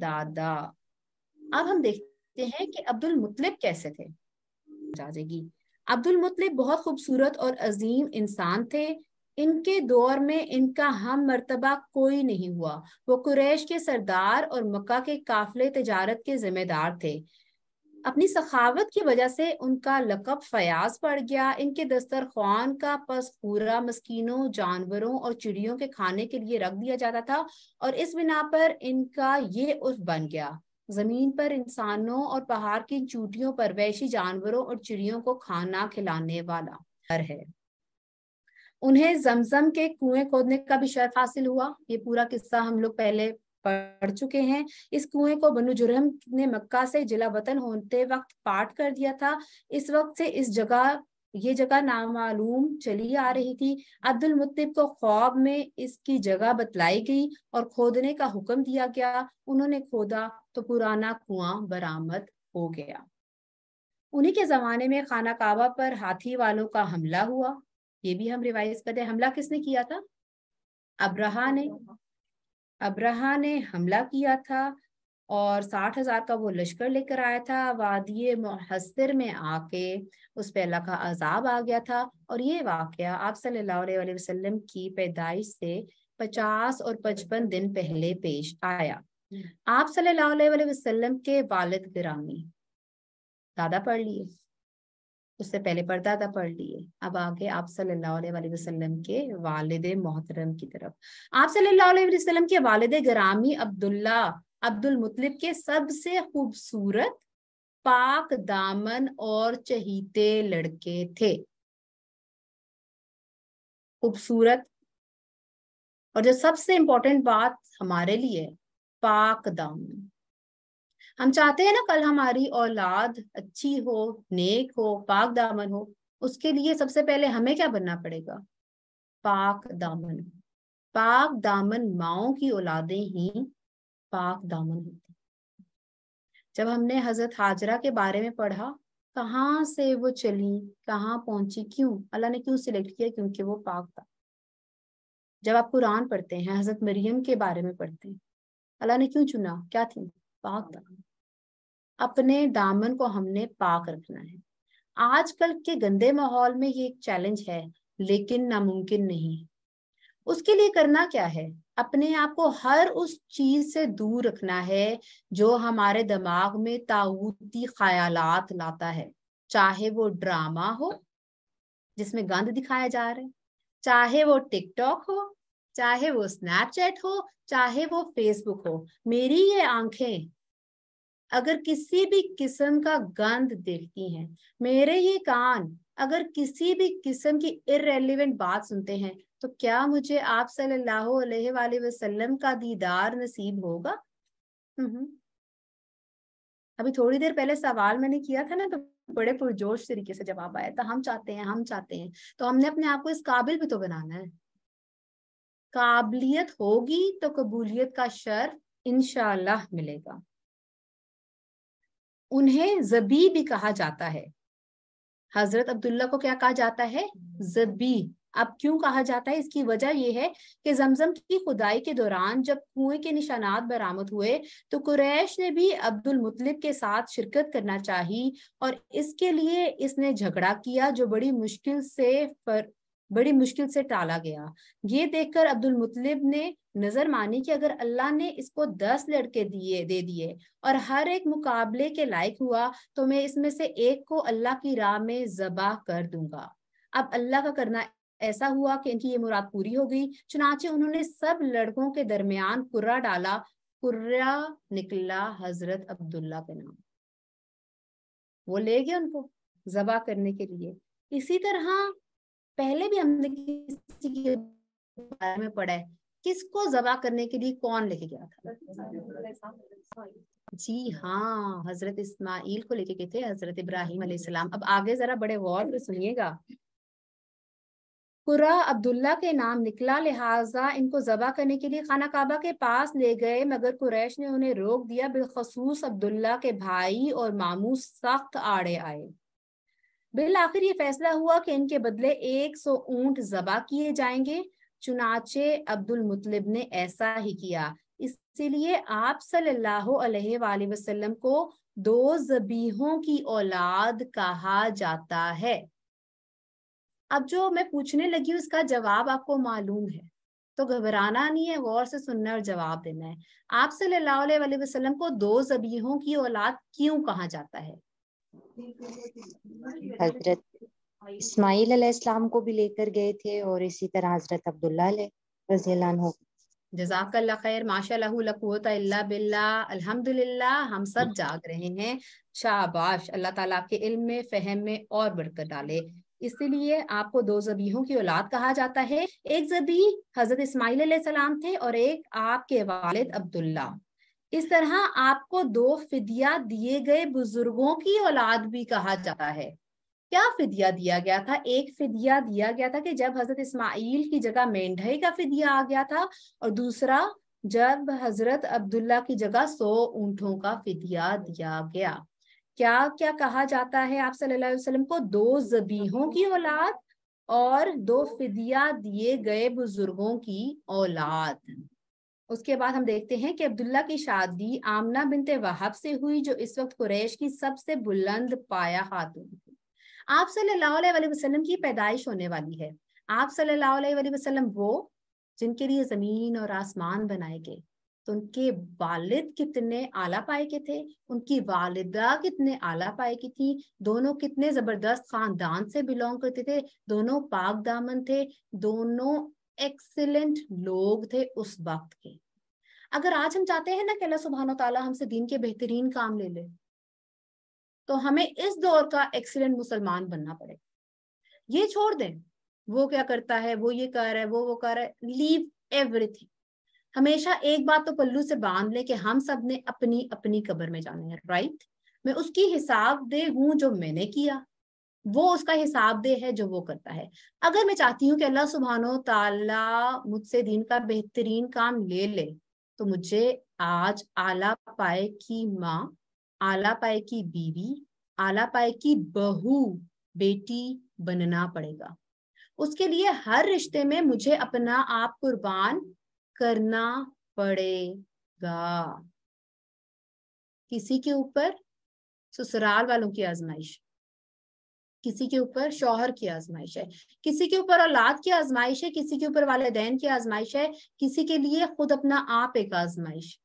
दादा अब हम देखते हैं कि अब्दुल मुतलिब कैसे थे जाएगी अब्दुल मुतलिब बहुत खूबसूरत और अजीम इंसान थे इनके दौर में इनका हम मर्तबा कोई नहीं हुआ वो कुरैश के सरदार और मक्का के काफले तजारत के जिम्मेदार थे अपनी सखावत की वजह से उनका लकब फयाज पड़ गया इनके दस्तरखान का पूरा मस्किनों जानवरों और चिड़ियों के खाने के लिए रख दिया जाता था और इस बिना पर इनका ये उर्फ बन गया जमीन पर इंसानों और पहाड़ की चूटियों पर वैशी जानवरों और चिड़ियों को खाना खिलाने वाला है उन्हें जमजम के कुएं खोदने का भी शर्फ हासिल हुआ ये पूरा किस्सा हम लोग पहले पढ़ चुके हैं इस कुएं को बनु जुरहम ने मक्का से जिला वतन होते वक्त पाट कर दिया था इस वक्त से इस जगह ये जगह नामालूम चली आ रही थी अब्दुल मुत्तिब को ख्वाब में इसकी जगह बतलाई गई और खोदने का हुक्म दिया गया उन्होंने खोदा तो पुराना कुआं बरामद हो गया उन्हीं के जमाने में खाना काबा पर हाथी वालों का हमला हुआ ये भी हम रिवाइज करते हैं हमला किसने किया था अब्रहा ने अब्रहा ने हमला किया था और साठ हजार का वो लश्कर लेकर आया था वादिय मुहसर में आके उस पर अल्लाह का अजाब आ गया था और ये वाक़ आप सल्लल्लाहु अलैहि वसल्लम की पैदाइश से पचास और पचपन दिन पहले पेश आया आप सल्लल्लाहु अलैहि वसल्लम के वालिद गिरामी दादा पढ़ लिए उससे पहले पढ़ता था पढ़ लिए अब आगे आप सल्लल्लाहु अलैहि वसल्लम के वालिद मोहतरम की तरफ आप सल्लल्लाहु अलैहि वसल्लम के वालिद ग्रामी अब्दुल्ला अब्दुल मुतलिब के सबसे खूबसूरत पाक दामन और चहीते लड़के थे खूबसूरत और जो सबसे इंपॉर्टेंट बात हमारे लिए पाक दामन हम चाहते हैं ना कल हमारी औलाद अच्छी हो नेक हो पाक दामन हो उसके लिए सबसे पहले हमें क्या बनना पड़ेगा पाक दामन पाक दामन माओ की औलादे ही पाक दामन होती जब हमने हजरत हाजरा के बारे में पढ़ा कहाँ से वो चली कहाँ पहुंची क्यों अल्लाह ने क्यों सिलेक्ट किया क्योंकि वो पाक था जब आप कुरान पढ़ते हैं हजरत मरियम के बारे में पढ़ते हैं अल्लाह ने क्यों चुना क्या थी पाक था अपने दामन को हमने पाक रखना है आजकल के गंदे माहौल में ये एक चैलेंज है लेकिन नामुमकिन नहीं है उसके लिए करना क्या है अपने आप को हर उस चीज से दूर रखना है जो हमारे दिमाग में ताऊती ख्यालात लाता है चाहे वो ड्रामा हो जिसमें गंद दिखाया जा रहा है चाहे वो टिकटॉक हो चाहे वो स्नैपचैट हो चाहे वो फेसबुक हो मेरी ये आंखें अगर किसी भी किस्म का गंध देखती हैं मेरे ही कान अगर किसी भी किस्म की इरेलीवेंट बात सुनते हैं तो क्या मुझे आप सल्लल्लाहु अलैहि वसल्लम का दीदार नसीब होगा हम्म। अभी थोड़ी देर पहले सवाल मैंने किया था ना तो बड़े पुरजोश तरीके से जवाब आया था हम चाहते हैं हम चाहते हैं तो हमने अपने आप को इस काबिल भी तो बनाना है काबिलियत होगी तो कबूलियत का शर्फ इनशाला मिलेगा उन्हें जबी भी कहा जाता है हजरत अब्दुल्ला को क्या कहा जाता है जबी अब क्यों कहा जाता है इसकी वजह यह है कि जमजम की खुदाई के दौरान जब कुएं के निशानात बरामद हुए तो कुरैश ने भी अब्दुल मुतलिब के साथ शिरकत करना चाही और इसके लिए इसने झगड़ा किया जो बड़ी मुश्किल से बड़ी मुश्किल से टाला गया ये देखकर अब्दुल मुतलिब ने नजर मानी कि अगर अल्लाह ने इसको दस लड़के दिए दे दिए और हर एक मुकाबले के लायक हुआ तो मैं इसमें से एक को अल्लाह की राह में जबा कर दूंगा अब अल्लाह का करना ऐसा हुआ कि इनकी ये मुराद पूरी हो गई चुनाचे उन्होंने सब लड़कों के दरमियान कुर्रा डाला कुर्रा निकला हजरत अब्दुल्ला के नाम वो ले गए उनको जबा करने के लिए इसी तरह पहले भी हमने किसी के बारे में पढ़ा है किसको जबा करने के लिए कौन लेके गया
था
जी हाँ हजरत इस्माइल को लेके गए थे हजरत इब्राहिम अलैहिस्सलाम अब आगे जरा बड़े गौर से सुनिएगा कुरा अब्दुल्ला के नाम निकला लिहाजा इनको जबा करने के लिए खाना काबा के पास ले गए मगर कुरैश ने उन्हें रोक दिया बिलखसूस अब्दुल्ला के भाई और मामू सख्त आड़े आए बिल आखिर ये फैसला हुआ कि इनके बदले 100 ऊंट जबा किए जाएंगे चुनाचे अब्दुल मुतलिब ने ऐसा ही किया इसलिए आप सल्लल्लाहु अलैहि वसल्लम को दो जबीहों की औलाद कहा जाता है अब जो मैं पूछने लगी उसका जवाब आपको मालूम है तो घबराना नहीं है गौर से सुनना और जवाब देना है आप सल्लल्लाहु अलैहि वसल्लम को दो जबीहों की औलाद क्यों कहा जाता है
हजरत इस्माइल इस्लाम को भी लेकर गए थे और इसी तरह हजरत अब्दुल्ला रजील्ला
जजाक अल्लाह खैर माशा बिल्ला अल्हम्दुलिल्लाह हम सब जाग रहे हैं शाबाश अल्लाह ताला आपके इल्म में फहम में और बरकत डाले इसलिए आपको दो जबीहों की औलाद कहा जाता है एक जबी हजरत इस्माइल सलाम थे और एक आपके वालिद अब्दुल्ला इस तरह आपको दो फिदिया दिए गए बुजुर्गों की औलाद भी कहा जाता है क्या फिदिया दिया गया था एक फिदिया दिया गया था कि जब हजरत इस्माइल की जगह मेंढई का फिदिया आ गया था और दूसरा जब हजरत अब्दुल्ला की जगह सौ ऊंटों का फिदिया दिया गया क्या क्या कहा जाता है आप सल्लल्लाहु अलैहि वसल्लम को दो जबीहों की औलाद और दो फिदिया दिए गए बुजुर्गों की औलाद उसके बाद हम देखते हैं कि अब्दुल्ला की शादी आमना बिनते वहाब से हुई जो इस वक्त कुरैश की सबसे बुलंद पाया खातून थी आप सल्लाम की पैदाइश होने वाली है आप सल्लाम वो जिनके लिए जमीन और आसमान बनाए गए तो उनके वालिद कितने आला पाए के थे उनकी वालिदा कितने आला पाए की थी दोनों कितने जबरदस्त खानदान से बिलोंग करते थे दोनों पाक दामन थे दोनों एक्सेलेंट लोग थे उस वक्त के अगर आज हम चाहते हैं ना कि अल्लाह सुबहान तला हमसे दीन के बेहतरीन काम ले ले तो हमें इस दौर का एक्सीलेंट मुसलमान बनना पड़ेगा ये छोड़ दें वो क्या करता है वो ये कर रहा है वो वो कर रहा है लीव एवरीथिंग हमेशा एक बात तो पल्लू से बांध ले कि हम सब ने अपनी अपनी कब्र में जाना है राइट मैं उसकी हिसाब दे हूं जो मैंने किया वो उसका हिसाब दे है जो वो करता है अगर मैं चाहती हूँ कि अल्लाह सुबहानो ताला मुझसे दिन का बेहतरीन काम ले ले तो मुझे आज आला पाए की माँ आला पाए की बीवी आला पाए की बहू बेटी बनना पड़ेगा उसके लिए हर रिश्ते में मुझे अपना आप कुर्बान करना पड़ेगा किसी के ऊपर ससुराल वालों की आजमाइश किसी के ऊपर शौहर की आजमाइश है किसी के ऊपर औलाद की आजमाइश है किसी के ऊपर वालदेन की आजमाइश है किसी के लिए खुद अपना आप एक आजमाइश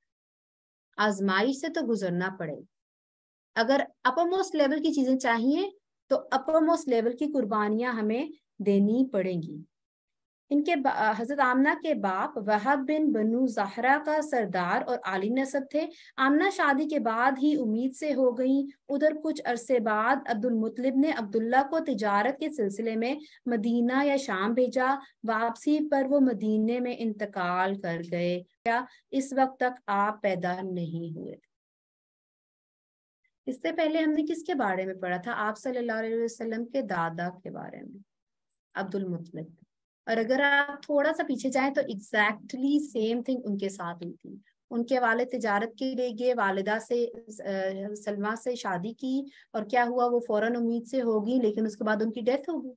आजमाइश से तो गुजरना पड़ेगा अगर अपर मोस्ट लेवल की चीजें चाहिए तो अपर मोस्ट लेवल की कुर्बानियां हमें देनी पड़ेंगी इनके हजरत आमना के बाप वहाब बिन बनु जहरा का सरदार और आली नसब थे आमना शादी के बाद ही उम्मीद से हो गई उधर कुछ अरसे बाद अब्दुल मुतलिब ने अब्दुल्ला को तिजारत के सिलसिले में मदीना या शाम भेजा वापसी पर वो मदीने में इंतकाल कर गए क्या इस वक्त तक आप पैदा नहीं हुए इससे पहले हमने किसके बारे में पढ़ा था आप सल्लल्लाहु अलैहि वसल्लम के दादा के बारे में अब्दुल मुतलिब और अगर आप थोड़ा सा पीछे जाएं तो एग्जैक्टली सेम थिंग उनके साथ हुई थी उनके वाले तजारत के लिए गए वालदा से सलमा से शादी की और क्या हुआ वो फौरन उम्मीद से होगी लेकिन उसके बाद उनकी डेथ होगी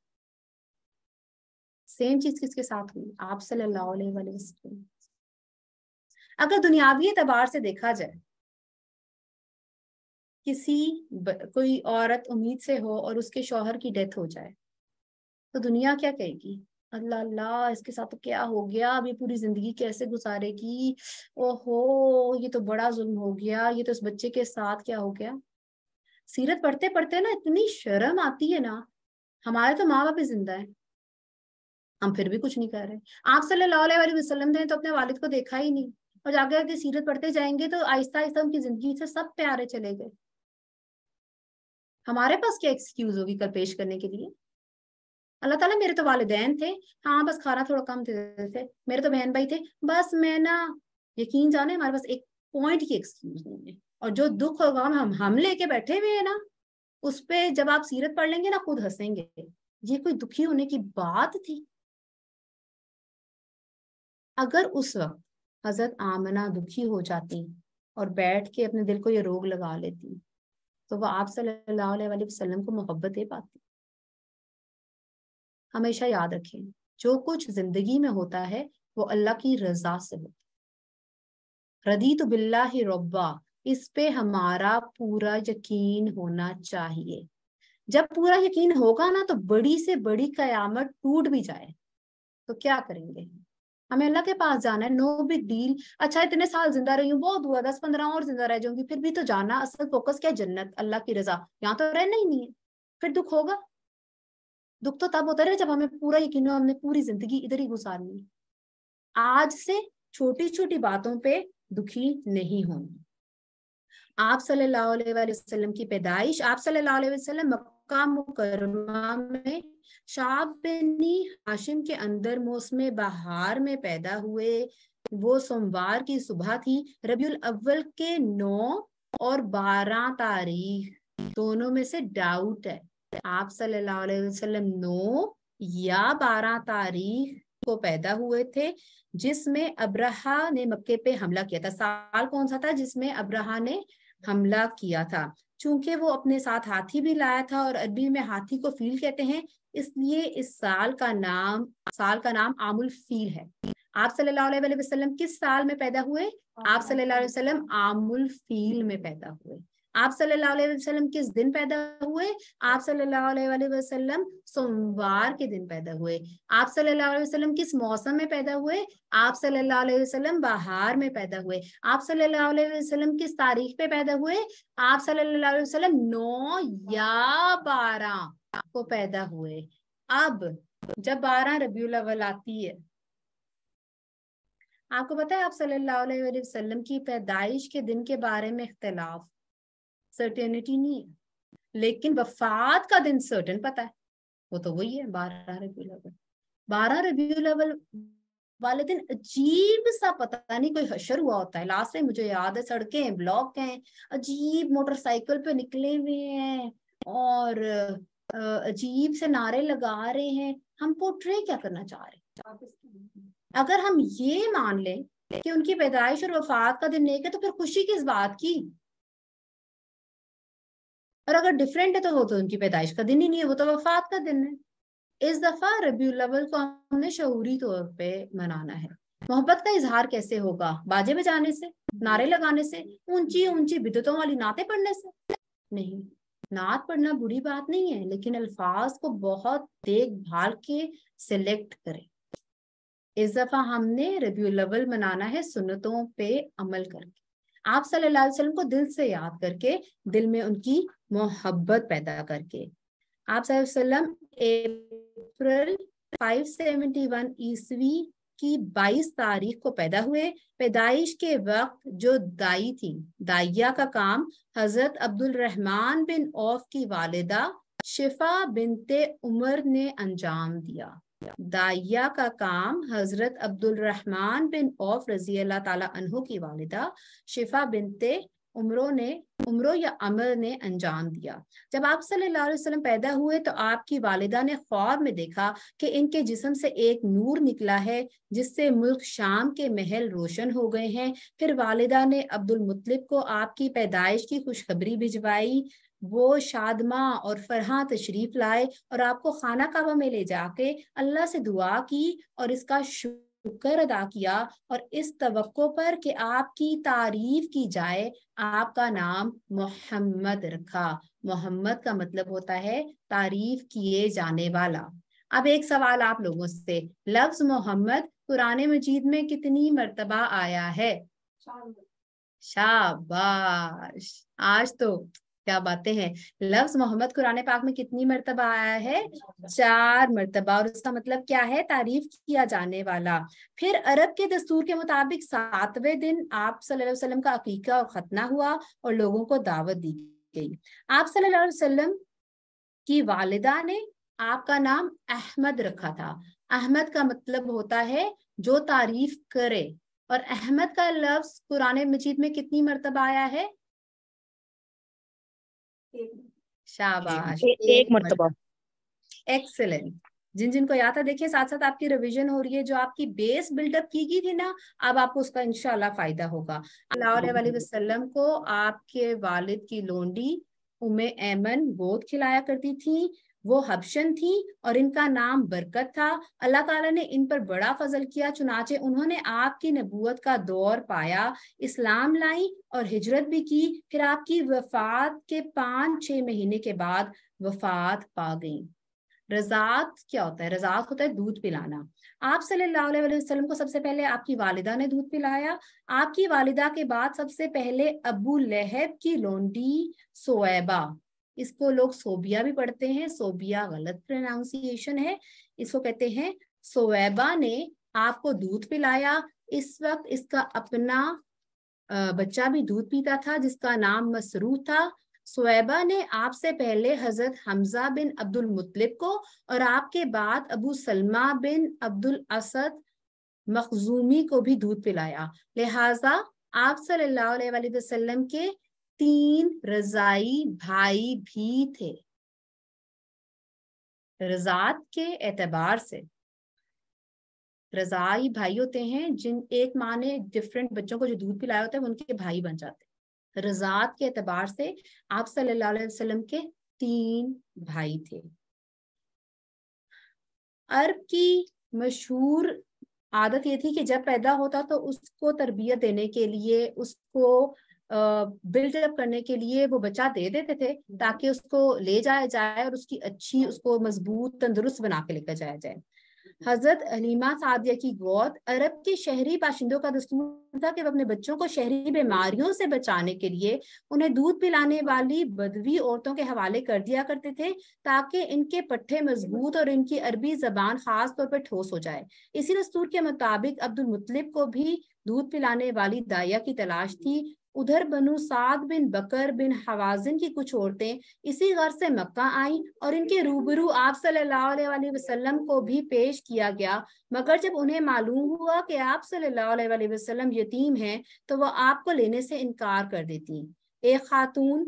सेम चीज किसके साथ हुई आप सल्लल्लाहु अगर दुनियावी एतबार से देखा जाए किसी कोई औरत उम्मीद से हो और उसके शौहर की डेथ हो जाए तो दुनिया क्या कहेगी अल्लाह अल्लाह इसके साथ तो क्या हो गया अब ये पूरी जिंदगी कैसे गुजारेगी ओहो ये तो बड़ा जुल्म हो गया ये तो इस बच्चे के साथ क्या हो गया सीरत पढ़ते पढ़ते ना इतनी शर्म आती है ना हमारे तो माँ बाप ही जिंदा है हम फिर भी कुछ नहीं कर रहे आप सल्लल्लाहु अलैहि वसल्लम ने तो अपने वालिद को देखा ही नहीं और जाके आगे सीरत पढ़ते जाएंगे तो आहिस्ता आहिस्ता उनकी जिंदगी से सब प्यारे चले गए हमारे पास क्या एक्सक्यूज होगी कल पेश करने के लिए अल्लाह ताला मेरे तो वालदेन थे हाँ बस खाना थोड़ा कम देते थे मेरे तो बहन भाई थे बस मैं ना यकीन जाने हमारे पास एक पॉइंट की एक्सक्यूज नहीं है और जो दुख और गम हम हम लेके बैठे हुए हैं ना उस पर जब आप सीरत पढ़ लेंगे ना खुद हंसेंगे ये कोई दुखी होने की बात थी अगर उस वक्त हजरत आमना दुखी हो जाती और बैठ के अपने दिल को ये रोग लगा लेती तो वह आप सल्लल्लाहु अलैहि वसल्लम को मोहब्बत दे पाती हमेशा याद रखें जो कुछ जिंदगी में होता है वो अल्लाह की रजा से होता है रदी तो बिल्ला ही रब्बा इस पे हमारा पूरा यकीन होना चाहिए जब पूरा यकीन होगा ना तो बड़ी से बड़ी कयामत टूट भी जाए तो क्या करेंगे हमें अल्लाह के पास जाना है नो बिग डील अच्छा इतने साल जिंदा रही हूँ बहुत हुआ दस पंद्रह और जिंदा रह जाऊंगी फिर भी तो जाना असल फोकस क्या जन्नत अल्लाह की रजा यहाँ तो रहना ही नहीं है फिर दुख होगा दुख तो तब होता है जब हमें पूरा यकीन हो हमने पूरी जिंदगी इधर ही गुजारनी आज से छोटी छोटी बातों पे दुखी नहीं होना आप सल्लल्लाहु अलैहि वसल्लम की पैदाइश आप सल्लल्लाहु अलैहि वसल्लम मक्का मुकरमा में शाब बनी हाशिम के अंदर मौसम बहार में पैदा हुए वो सोमवार की सुबह थी रबीउल अव्वल के नौ और बारह तारीख दोनों में से डाउट है आप सल्लल्लाहु अलैहि वसल्लम नौ या बारह तारीख को पैदा हुए थे जिसमें अब्रहा ने मक्के पे हमला किया था साल कौन सा था जिसमें अब्रहा ने हमला किया था चूंकि वो अपने साथ हाथी भी लाया था और अरबी में हाथी को फील कहते हैं इसलिए इस साल का नाम साल का नाम आमुल फील है आप सल्लल्लाहु अलैहि वसल्लम किस साल में पैदा हुए आप सल्लल्लाहु अलैहि वसल्लम आमुल फील में पैदा हुए आप सल्लल्लाहु अलैहि वसल्लम किस दिन पैदा हुए आप सल्लल्लाहु अलैहि वसल्लम सोमवार के दिन पैदा हुए आप सल्लल्लाहु अलैहि वसल्लम किस मौसम में पैदा हुए आप सल्लल्लाहु अलैहि वसल्लम बहार में पैदा हुए आप सल्लल्लाहु अलैहि वसल्लम किस तारीख पे पैदा हुए आप सल्लल्लाहु अलैहि वसल्लम नौ या बारह को पैदा हुए अब जब बारह रबी अव्वल आती है आपको पता है आप सल्लल्लाहु अलैहि वसल्लम की पैदाइश के दिन के बारे में इख्तलाफ सर्टेनिटी नहीं है लेकिन वफात का दिन सर्टन पता है वो तो वही है बारह रबी लेवल बारह रबी लेवल वाले दिन अजीब सा पता नहीं कोई हशर हुआ होता है लास्ट में मुझे याद है सड़कें ब्लॉक हैं अजीब मोटरसाइकिल पे निकले हुए हैं और अजीब से नारे लगा रहे हैं हम पोट्रे क्या करना चाह रहे
हैं
अगर हम ये मान लें कि उनकी पैदाइश और वफात का दिन नेक है तो फिर खुशी किस बात की और अगर डिफरेंट है तो वो तो उनकी पैदाइश का दिन ही नहीं है वो तो वफात का दिन है इस दफा रबी को हमने शहूरी तौर पे मनाना है मोहब्बत का इजहार कैसे होगा बाजे बजाने से नारे लगाने से ऊंची ऊंची बिदतों वाली नाते पढ़ने से नहीं नात पढ़ना बुरी बात नहीं है लेकिन अल्फाज को बहुत देखभाल के सिलेक्ट करें इस दफा हमने रबी अव्वल मनाना है सुनतों पे अमल करके आप सल्लल्लाहु अलैहि वसल्लम को दिल से याद करके दिल में उनकी मोहब्बत पैदा करके आप वसल्लम अप्रैल 571 ईस्वी की 22 तारीख को पैदा हुए पैदाइश के वक्त जो दाई थी दाइया का काम हजरत अब्दुल रहमान बिन औफ की वालिदा शिफा बिनते उमर ने अंजाम दिया दाइया का काम हजरत अब्दुल रहमान बिन औफ रजी अल्लाह ताला अनहु की वालिदा शिफा बिनते उम्रो ने उम्रो या अमर ने अंजाम दिया जब आप सल्लल्लाहु अलैहि वसल्लम पैदा हुए तो आपकी वालिदा ने ख्वाब में देखा कि इनके जिस्म से एक नूर निकला है जिससे मुल्क शाम के महल रोशन हो गए हैं फिर वालिदा ने अब्दुल मुतलिब को आपकी पैदाइश की खुशखबरी भिजवाई वो शादमा और फरहा तशरीफ लाए और आपको खाना काबा में ले जाके अल्लाह से दुआ की और इसका शुक्र अदा किया और इस तो पर कि आपकी तारीफ की जाए आपका नाम मोहम्मद रखा मोहम्मद का मतलब होता है तारीफ किए जाने वाला अब एक सवाल आप लोगों से लफ्ज मोहम्मद पुराने मजीद में कितनी मरतबा आया है शाबाश आज तो क्या बातें हैं लफ्ज मोहम्मद कुरान पाक में कितनी मरतबा आया है अच्छा। चार मरतबा और उसका मतलब क्या है तारीफ किया जाने वाला फिर अरब के दस्तूर के मुताबिक सातवें दिन आप सल्लल्लाहु अलैहि वसल्लम का अकीका और खतना हुआ और लोगों को दावत दी गई आप सल्लल्लाहु अलैहि वसल्लम की वालिदा ने आपका नाम अहमद रखा था अहमद का मतलब होता है जो तारीफ करे और अहमद का लफ्ज कुरान मजीद में कितनी मरतबा आया है शाबाश एक, मरतबा एक्सेलेंट जिन जिनको याद था देखिए साथ साथ आपकी रिवीजन हो रही है जो आपकी बेस बिल्डअप की गई थी ना अब आपको उसका इनशाला फायदा होगा अल्लाह वसल्लम को आपके वालिद की लोंडी उमे ऐमन गोद खिलाया करती थी वो हबशन थी और इनका नाम बरकत था अल्लाह ताला ने इन पर बड़ा फजल किया चुनाचे उन्होंने आपकी नबूत का दौर पाया इस्लाम लाई और हिजरत भी की फिर आपकी वफात के पाँच छह महीने के बाद वफात पा गई रजात क्या होता है रजात होता है दूध पिलाना आप सल्लल्लाहु अलैहि वसल्लम को सबसे पहले आपकी वालिदा ने दूध पिलाया आपकी वालिदा के बाद सबसे पहले अबू लहब की लोंडी सोएबा इसको लोग सोबिया भी पढ़ते हैं सोबिया गलत प्रोनाउंसिएशन है इसको कहते हैं सोवेबा ने आपको दूध पिलाया इस वक्त इसका अपना बच्चा भी दूध पीता था जिसका नाम मसरू था सोएबा ने आपसे पहले हजरत हमजा बिन अब्दुल मुतलिब को और आपके बाद अबू सलमा बिन अब्दुल असद मखजूमी को भी दूध पिलाया लिहाजा आप सल्लल्लाहु अलैहि वसल्लम के तीन रजाई भाई भी थे रजात के एतबार से रजाई भाई होते हैं जिन एक माँ ने डिफरेंट बच्चों को जो दूध पिलाया होता है उनके भाई बन जाते हैं रजात के एतबार से आप सल्लल्लाहु अलैहि वसल्लम के तीन भाई थे अरब की मशहूर आदत ये थी कि जब पैदा होता तो उसको तरबियत देने के लिए उसको बिल्डअप करने के लिए वो बच्चा दे देते थे ताकि उसको ले जाया जाए और उसकी अच्छी उसको मजबूत तंदुरुस्त बना के लेकर जाया जाए हजरत हलीमा सादिया की गौत अरब के शहरी बाशिंदों का दस्तूर था कि वह अपने बच्चों को शहरी बीमारियों से बचाने के लिए उन्हें दूध पिलाने वाली बदवी औरतों के हवाले कर दिया करते थे ताकि इनके पट्टे मजबूत और इनकी अरबी जबान खास तौर पर ठोस हो जाए इसी दस्तूर के मुताबिक अब्दुल मुतलिब को भी दूध पिलाने वाली दाया की तलाश थी उधर बनु साद बिन बकर बिन हवाजिन की कुछ औरतें इसी घर से मक्का आईं और इनके रूबरू आप सल्लल्लाहु अलैहि वसल्लम को भी पेश किया गया मगर जब उन्हें मालूम हुआ कि आप सल्लल्लाहु अलैहि वसल्लम यतीम हैं तो वह आपको लेने से इनकार कर देती एक खातून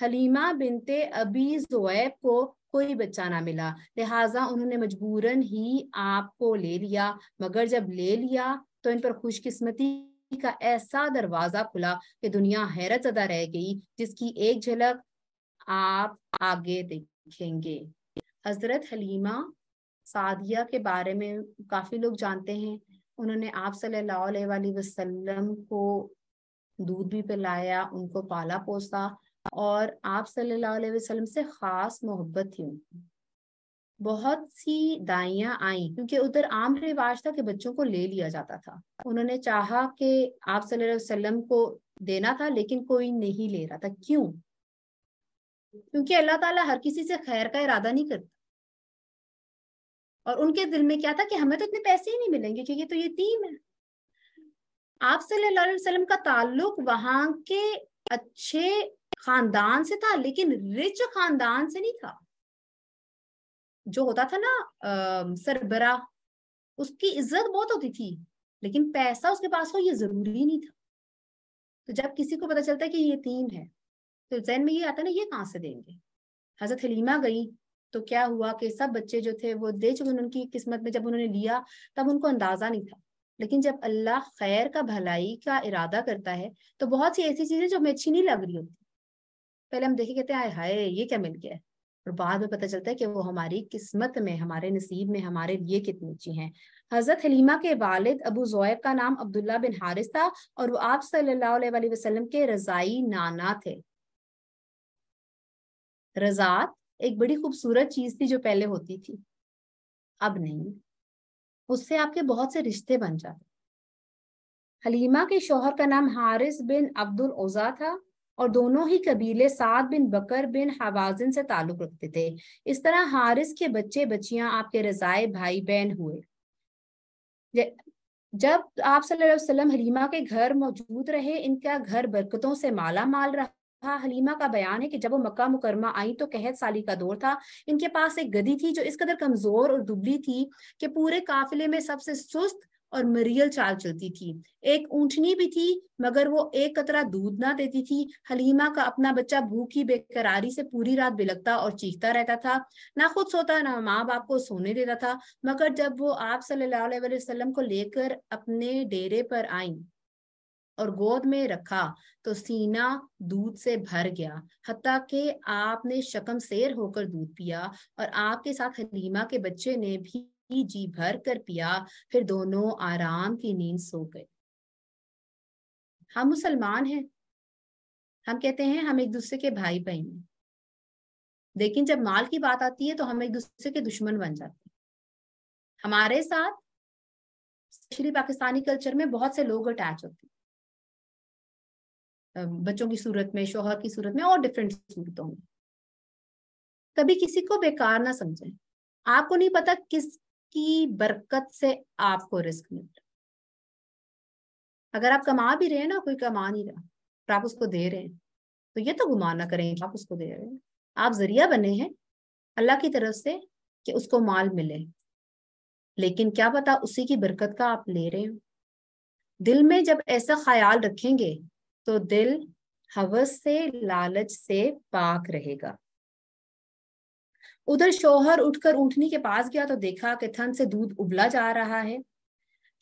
हलीमा बिनते अबी जोएब को कोई बच्चा ना मिला लिहाजा उन्होंने मजबूरन ही आपको ले लिया मगर जब ले लिया तो इन पर खुशकिस्मती का ऐसा दरवाजा खुला कि दुनिया हैरत अदा रह गई जिसकी एक झलक आप आगे देखेंगे हजरत हलीमा सादिया के बारे में काफी लोग जानते हैं उन्होंने आप सल्लल्लाहु अलैहि वसल्लम को दूध भी पिलाया उनको पाला पोसा और आप सल्लल्लाहु अलैहि वसल्लम से खास मोहब्बत थी उनकी बहुत सी दाइयां आई क्योंकि उधर आम रिवाज था कि बच्चों को ले लिया जाता था उन्होंने चाहा कि आप सल्लल्लाहु अलैहि वसल्लम को देना था लेकिन कोई नहीं ले रहा था क्यों क्योंकि अल्लाह ताला हर किसी से खैर का इरादा नहीं करता और उनके दिल में क्या था कि हमें तो इतने पैसे ही नहीं मिलेंगे क्योंकि तो ये है आप सल्लल्लाहु अलैहि वसल्लम का ताल्लुक वहां के अच्छे खानदान से था लेकिन रिच खानदान से नहीं था जो होता था ना सरबरा उसकी इज्जत बहुत होती थी लेकिन पैसा उसके पास हो ये जरूरी नहीं था तो जब किसी को पता चलता है कि ये तीन है तो जैन में ये आता ना ये कहाँ से देंगे हजरत हलीमा गई तो क्या हुआ कि सब बच्चे जो थे वो दे चुके उनकी किस्मत में जब उन्होंने लिया तब उनको अंदाजा नहीं था लेकिन जब अल्लाह खैर का भलाई का इरादा करता है तो बहुत सी ऐसी चीजें जो हमें अच्छी नहीं लग रही होती पहले हम देखे कहते हैं हाय हाय ये क्या मिल गया है और बाद में पता चलता है कि वो हमारी किस्मत में हमारे नसीब में हमारे लिए कितनी अच्छी हैं हजरत हलीमा के वालिद अबू जोब का नाम अब्दुल्ला बिन हारिस था और वो आप सल्लाम के रजाई नाना थे रजात एक बड़ी खूबसूरत चीज थी जो पहले होती थी अब नहीं उससे आपके बहुत से रिश्ते बन जाते हलीमा के शोहर का नाम हारिस बिन अब्दुल ओजा था और दोनों ही कबीले साद बिन बकर बिन हवाजिन से ताल्लुक रखते थे इस तरह हारिस के बच्चे बच्चियां आपके रजाए भाई बहन हुए जब आप सल्लल्लाहु अलैहि वसल्लम हलीमा के घर मौजूद रहे इनका घर बरकतों से माला माल रहा था हलीमा का बयान है कि जब वो मक्का मुकरमा आई तो कहत साली का दौर था इनके पास एक गदी थी जो इस कदर कमजोर और दुबली थी कि पूरे काफिले में सबसे सुस्त और मरियल चाल चलती थी एक ऊंटनी भी थी मगर वो एक कतरा दूध ना देती थी हलीमा का अपना बच्चा भूखी बेकरारी से पूरी रात बिलकता और चीखता रहता था ना खुद सोता ना माँ बाप को सोने देता था मगर जब वो आप सल्लल्लाहु अलैहि वसल्लम को लेकर अपने डेरे पर आई और गोद में रखा तो सीना दूध से भर गया हती के आपने शकम शेर होकर दूध पिया और आपके साथ हलीमा के बच्चे ने भी ही जी भर कर पिया फिर दोनों आराम की नींद सो गए हम मुसलमान हैं हम कहते हैं हम एक दूसरे के भाई बहन हैं लेकिन जब माल की बात आती है तो हम एक दूसरे के दुश्मन बन जाते हैं हमारे साथ स्पेशली पाकिस्तानी कल्चर में बहुत से लोग अटैच होते हैं बच्चों की सूरत में शोहर की सूरत में और डिफरेंट सूरतों में कभी किसी को बेकार ना समझें आपको नहीं पता किस की बरकत से आपको रिस्क मिल रहा अगर आप कमा भी रहे हैं ना कोई कमा नहीं रहा और आप उसको दे रहे हैं तो ये तो गुमान ना करें आप उसको दे रहे हैं आप जरिया बने हैं अल्लाह की तरफ से कि उसको माल मिले लेकिन क्या पता उसी की बरकत का आप ले रहे हो दिल में जब ऐसा ख्याल रखेंगे तो दिल हवस से लालच से पाक रहेगा उधर शोहर उठकर ऊँटनी के पास गया तो देखा कि थन से दूध उबला जा रहा है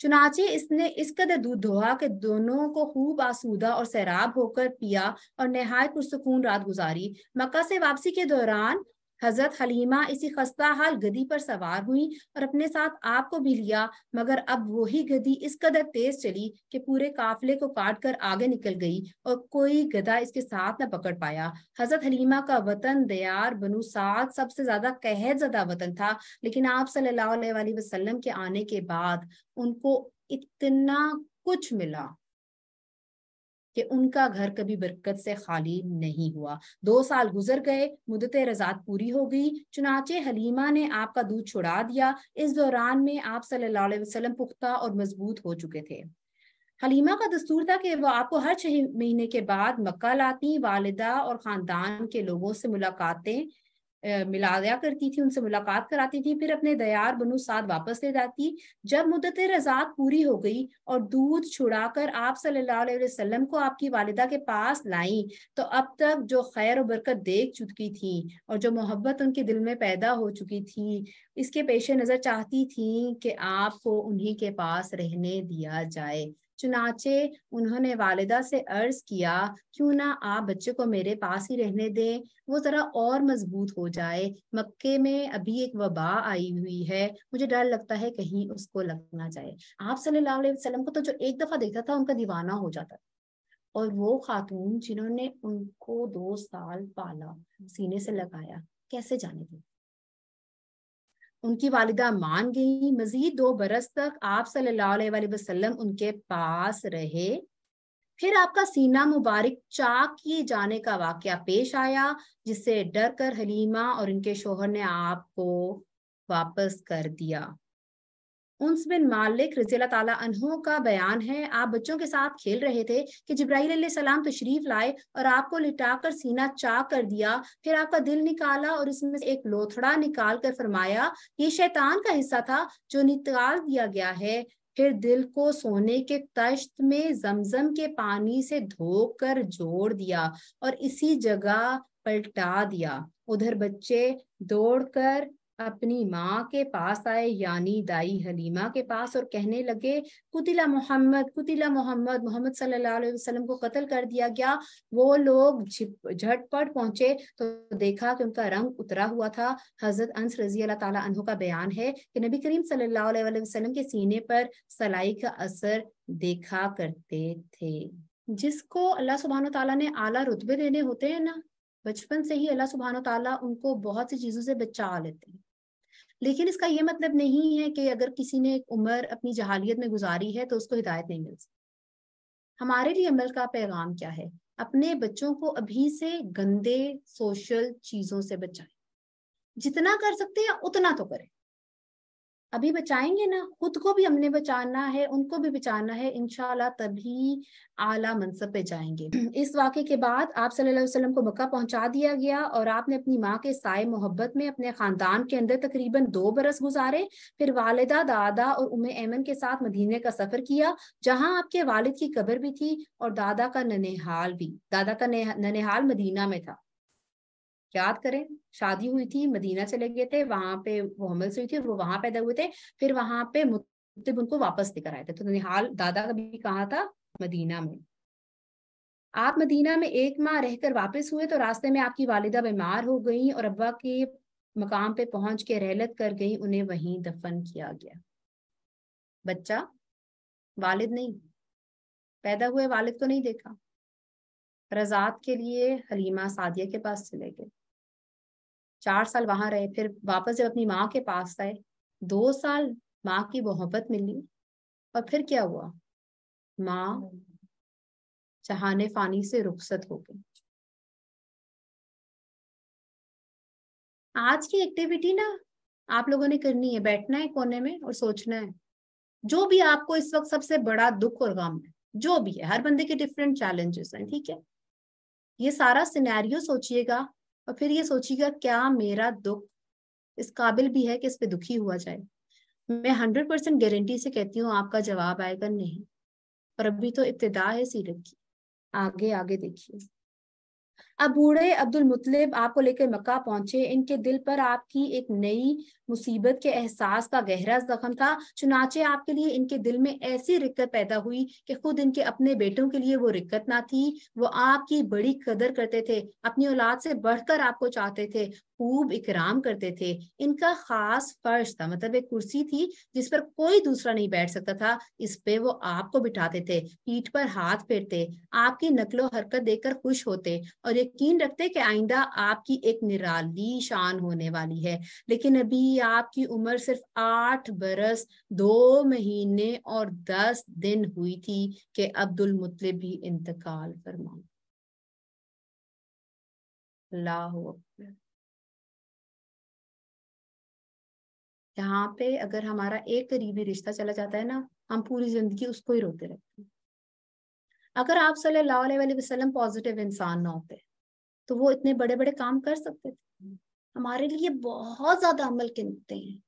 चुनाचे इसने इस कदर दूध धोहा कि दोनों को खूब आसूदा और सैराब होकर पिया और नहाय पुरसकून रात गुजारी मक्का से वापसी के दौरान हजरत हलीमा इसी खस्ता हाल गदी पर सवार हुई और अपने साथ आपको भी लिया मगर अब वही गदी इस कदर तेज चली कि पूरे काफिले को काट कर आगे निकल गई और कोई गदा इसके साथ न पकड़ पाया हजरत हलीमा का वतन दयार बनु सात सबसे ज्यादा कहर ज्यादा वतन था लेकिन आप सल्लल्लाहु अलैहि वसल्लम के आने के बाद उनको इतना कुछ मिला कि उनका घर कभी बरकत से खाली नहीं हुआ दो साल गुजर गए मुदत रजात पूरी हो गई चुनाचे हलीमा ने आपका दूध छुड़ा दिया इस दौरान में आप सल्लल्लाहु अलैहि वसल्लम पुख्ता और मजबूत हो चुके थे हलीमा का दस्तूर था कि वह आपको हर छह महीने के बाद मक्का लाती वालिदा और ख़ानदान के लोगों से मुलाकातें मिलाया करती थी उनसे मुलाकात कराती थी फिर अपने दयार बनु साथ वापस ले जाती जब मुदत रजात पूरी हो गई और दूध छुड़ाकर आप सल्लल्लाहु अलैहि वसल्लम को आपकी वालिदा के पास लाई तो अब तक जो खैर और बरकत देख चुकी थी और जो मोहब्बत उनके दिल में पैदा हो चुकी थी इसके पेश नज़र चाहती थी कि आपको उन्हीं के पास रहने दिया जाए चुनाचे उन्होंने वालिदा से अर्ज किया क्यों ना आप बच्चे को मेरे पास ही रहने दें वो जरा और मजबूत हो जाए मक्के में अभी एक वबा आई हुई है मुझे डर लगता है कहीं उसको लगना चाहिए आप सल्लल्लाहु अलैहि वसल्लम को तो जो एक दफा देखता था उनका दीवाना हो जाता था और वो खातून जिन्होंने उनको दो साल पाला हम्म। सीने से लगाया कैसे जाने दी उनकी वालिदा मान गई मजीद दो बरस तक आप सल्लल्लाहु अलैहि वसल्लम उनके पास रहे फिर आपका सीना मुबारक चाक किए जाने का वाक्य पेश आया जिससे डर कर हलीमा और इनके शोहर ने आपको वापस कर दिया उन्स बिन मालिक रजील ताला अनहों का बयान है आप बच्चों के साथ खेल रहे थे कि जब्राईल सलाम तशरीफ लाए और आपको लिटाकर सीना चाक कर दिया फिर आपका दिल निकाला और इसमें एक लोथड़ा निकाल कर फरमाया ये शैतान का हिस्सा था जो निकाल दिया गया है फिर दिल को सोने के तश्त में जमजम के पानी से धोकर जोड़ दिया और इसी जगह पलटा दिया उधर बच्चे दौड़कर अपनी माँ के पास आए यानी दाई हलीमा के पास और कहने लगे कुतिला मोहम्मद कुतिला मोहम्मद मोहम्मद सल्लल्लाहु अलैहि वसल्लम को कत्ल कर दिया गया वो लोग झटपट पहुंचे तो देखा कि उनका रंग उतरा हुआ था हजरत अंस रजी अल्लाह ताला का बयान है कि नबी करीम सल्लल्लाहु अलैहि वसल्लम के सीने पर सलाई का असर देखा करते थे जिसको अल्लाह सुबहान तला ने आला रुतबे देने होते हैं ना बचपन से ही अल्लाह सुबहान तला उनको बहुत सी चीज़ों से बचा लेते हैं लेकिन इसका ये मतलब नहीं है कि अगर किसी ने एक उम्र अपनी जहालियत में गुजारी है तो उसको हिदायत नहीं मिल सकती हमारे लिए अमल का पैगाम क्या है अपने बच्चों को अभी से गंदे सोशल चीज़ों से बचाएं जितना कर सकते हैं उतना तो करें अभी बचाएंगे ना खुद को भी हमने बचाना है उनको भी बचाना है इनशाला तभी आला मनसब पे जाएंगे इस वाक्य के बाद आप सल्लल्लाहु अलैहि वसल्लम को मक्का पहुंचा दिया गया और आपने अपनी माँ के साय मोहब्बत में अपने खानदान के अंदर तकरीबन दो बरस गुजारे फिर वालदा दादा और उमे ऐमन के साथ मदीने का सफर किया जहाँ आपके वालिद की कब्र भी थी और दादा का ननिहाल भी दादा का ननिहाल मदीना में था याद करें शादी हुई थी मदीना चले गए थे वहां पे वो हमल से हुई थी और वो वहां पैदा हुए थे फिर वहां पे मुतब उनको वापस लेकर आए थे तो निहाल दादा का भी कहा था मदीना में आप मदीना में एक माह रहकर वापस हुए तो रास्ते में आपकी वालिदा बीमार हो गई और अब्बा के मकाम पे पहुंच के रहलत कर गई उन्हें वहीं दफन किया गया बच्चा वालिद नहीं पैदा हुए वालिद को नहीं देखा रजात के लिए हलीमा सादिया के पास चले गए चार साल वहां रहे फिर वापस जब अपनी माँ के पास आए दो साल माँ की मोहब्बत मिली और फिर क्या हुआ माँ चहाने फानी से रुखसत हो गई आज की एक्टिविटी ना आप लोगों ने करनी है बैठना है कोने में और सोचना है जो भी आपको इस वक्त सबसे बड़ा दुख और गम है जो भी है हर बंदे के डिफरेंट चैलेंजेस हैं ठीक है ये सारा सिनेरियो सोचिएगा और फिर ये सोचिएगा क्या मेरा दुख इस काबिल भी है कि इस पे दुखी हुआ जाए मैं हंड्रेड परसेंट गारंटी से कहती हूँ आपका जवाब आएगा नहीं पर अभी तो इब्तदा है सीरत की आगे आगे देखिए अब बूढ़े अब्दुल मुतलिब आपको लेकर मक्का पहुंचे इनके दिल पर आपकी एक नई मुसीबत के एहसास का गहरा जख्म था चुनाचे आपके लिए इनके दिल में ऐसी रिक्कत पैदा हुई कि खुद इनके अपने बेटों के लिए वो रिक्कत ना थी वो आपकी बड़ी कदर करते थे अपनी औलाद से बढ़कर आपको चाहते थे खूब इकराम करते थे इनका खास फर्श था मतलब एक कुर्सी थी जिस पर कोई दूसरा नहीं बैठ सकता था इस पे वो आपको बिठाते थे पीठ पर हाथ फेरते आपकी नकलो हरकत देखकर खुश होते और ये यकीन रखते कि आइंदा आपकी एक निराली शान होने वाली है लेकिन अभी आपकी उम्र सिर्फ आठ बरस दो महीने और दस दिन हुई थी कि अब्दुल मुतलिब भी इंतकाल फरमा अल्लाह यहाँ पे अगर हमारा एक करीबी रिश्ता चला जाता है ना हम पूरी जिंदगी उसको ही रोते रहते हैं अगर आप सल्लल्लाहु अलैहि वसल्लम पॉजिटिव इंसान ना होते तो वो इतने बड़े बड़े काम कर सकते थे हमारे लिए बहुत ज्यादा अमल के नुकते हैं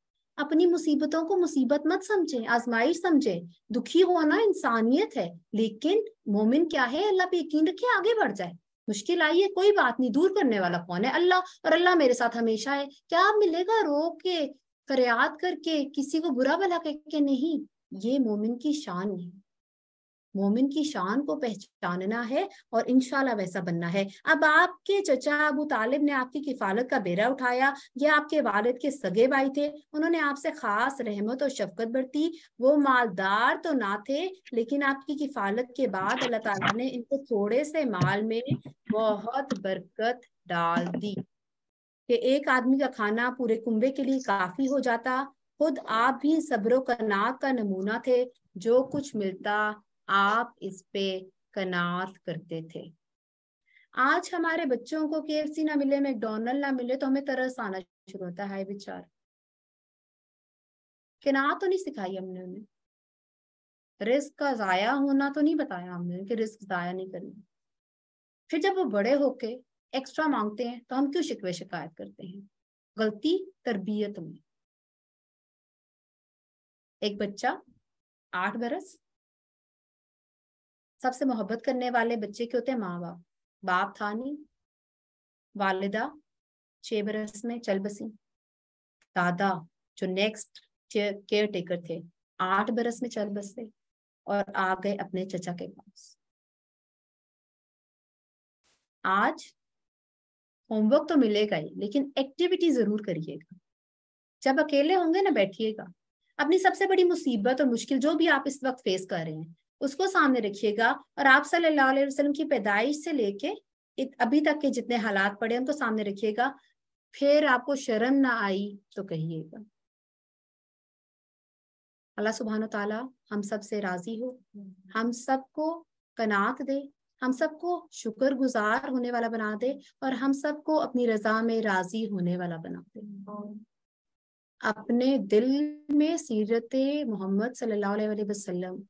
अपनी मुसीबतों को मुसीबत मत समझे आजमाइश समझे दुखी होना इंसानियत है लेकिन मोमिन क्या है अल्लाह पे यकीन रखे आगे बढ़ जाए मुश्किल आई है कोई बात नहीं दूर करने वाला कौन है अल्लाह और अल्लाह मेरे साथ हमेशा है क्या मिलेगा रो के फरियाद करके किसी को बुरा भला कह के नहीं ये मोमिन की शान है मोमिन की शान को पहचानना है और इनशाला वैसा बनना है अब आपके चचा अबू तालिब ने आपकी किफालत का बेरा उठाया यह आपके वालिद के सगे भाई थे उन्होंने आपसे खास रहमत और शफकत बरती वो मालदार तो ना थे लेकिन आपकी किफालत के बाद अल्लाह ताला ने इनको थोड़े से माल में बहुत बरकत डाल दी कि एक आदमी का खाना पूरे कुंबे के लिए काफी हो जाता खुद आप भी का नाक का नमूना थे जो कुछ मिलता आप इस पे कनात करते थे आज हमारे बच्चों को के ना मिले मैकडोनल्ड ना मिले तो हमें तरस आना शुरू होता है विचार किनात तो नहीं सिखाई हमने उन्हें रिस्क का जाया होना तो नहीं बताया हमने कि रिस्क जाया नहीं करना फिर जब वो बड़े होके एक्स्ट्रा मांगते हैं तो हम क्यों शिकवे शिकायत करते हैं गलती तरबियत में एक बच्चा आठ बरस सबसे मोहब्बत करने वाले बच्चे के होते हैं माँ बाप बाप था नहीं वालिदा छह बरस में चल बसी दादा जो नेक्स्ट केयर टेकर थे आठ बरस में चल बसे और आ गए अपने चचा के पास आज होमवर्क तो मिलेगा ही लेकिन एक्टिविटी जरूर करिएगा जब अकेले होंगे ना बैठिएगा अपनी सबसे बड़ी मुसीबत और मुश्किल जो भी आप इस वक्त फेस कर रहे हैं उसको सामने रखिएगा और आप सल्लल्लाहु अलैहि वसल्लम की पैदाइश से लेके अभी तक के जितने हालात पड़े उनको सामने रखिएगा फिर आपको शर्म ना आई तो कहिएगा अल्लाह सुबहान तला हम सब से राजी हो हम सबको कनात दे हम सबको शुक्र गुजार होने वाला बना दे और हम सबको अपनी रजा में राजी होने वाला बना दे अपने दिल में सीरत मोहम्मद सल्लल्लाहु अलैहि वसल्लम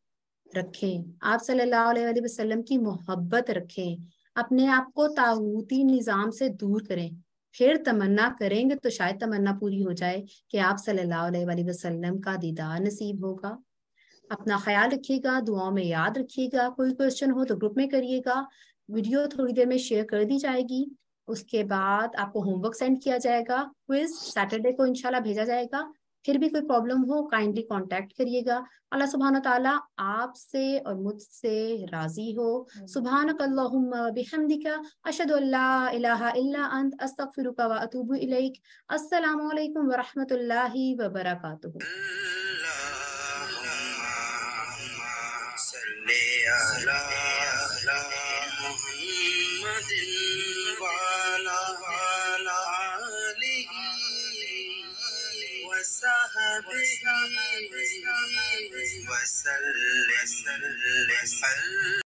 रखें आप सल्लल्लाहु अलैहि वसल्लम की मोहब्बत रखें अपने आप को ताबूती निज़ाम से दूर करें फिर तमन्ना करेंगे तो शायद तमन्ना पूरी हो जाए कि आप सल्लल्लाहु अलैहि वसल्लम का दीदार नसीब होगा अपना ख्याल रखिएगा दुआओं में याद रखिएगा कोई क्वेश्चन हो तो ग्रुप में करिएगा वीडियो थोड़ी देर में शेयर कर दी जाएगी उसके बाद आपको होमवर्क सेंड किया जाएगा क्विज सैटरडे को इंशाल्लाह भेजा जाएगा फिर भी कोई प्रॉब्लम हो काइंडली कांटेक्ट करिएगा अल्लाह सुबहान तला आपसे और मुझसे राजी हो हम्म। सुबहान बिहमदिका अशद अंत अस्तगफिरुका व अतूबु
وسلم وسلم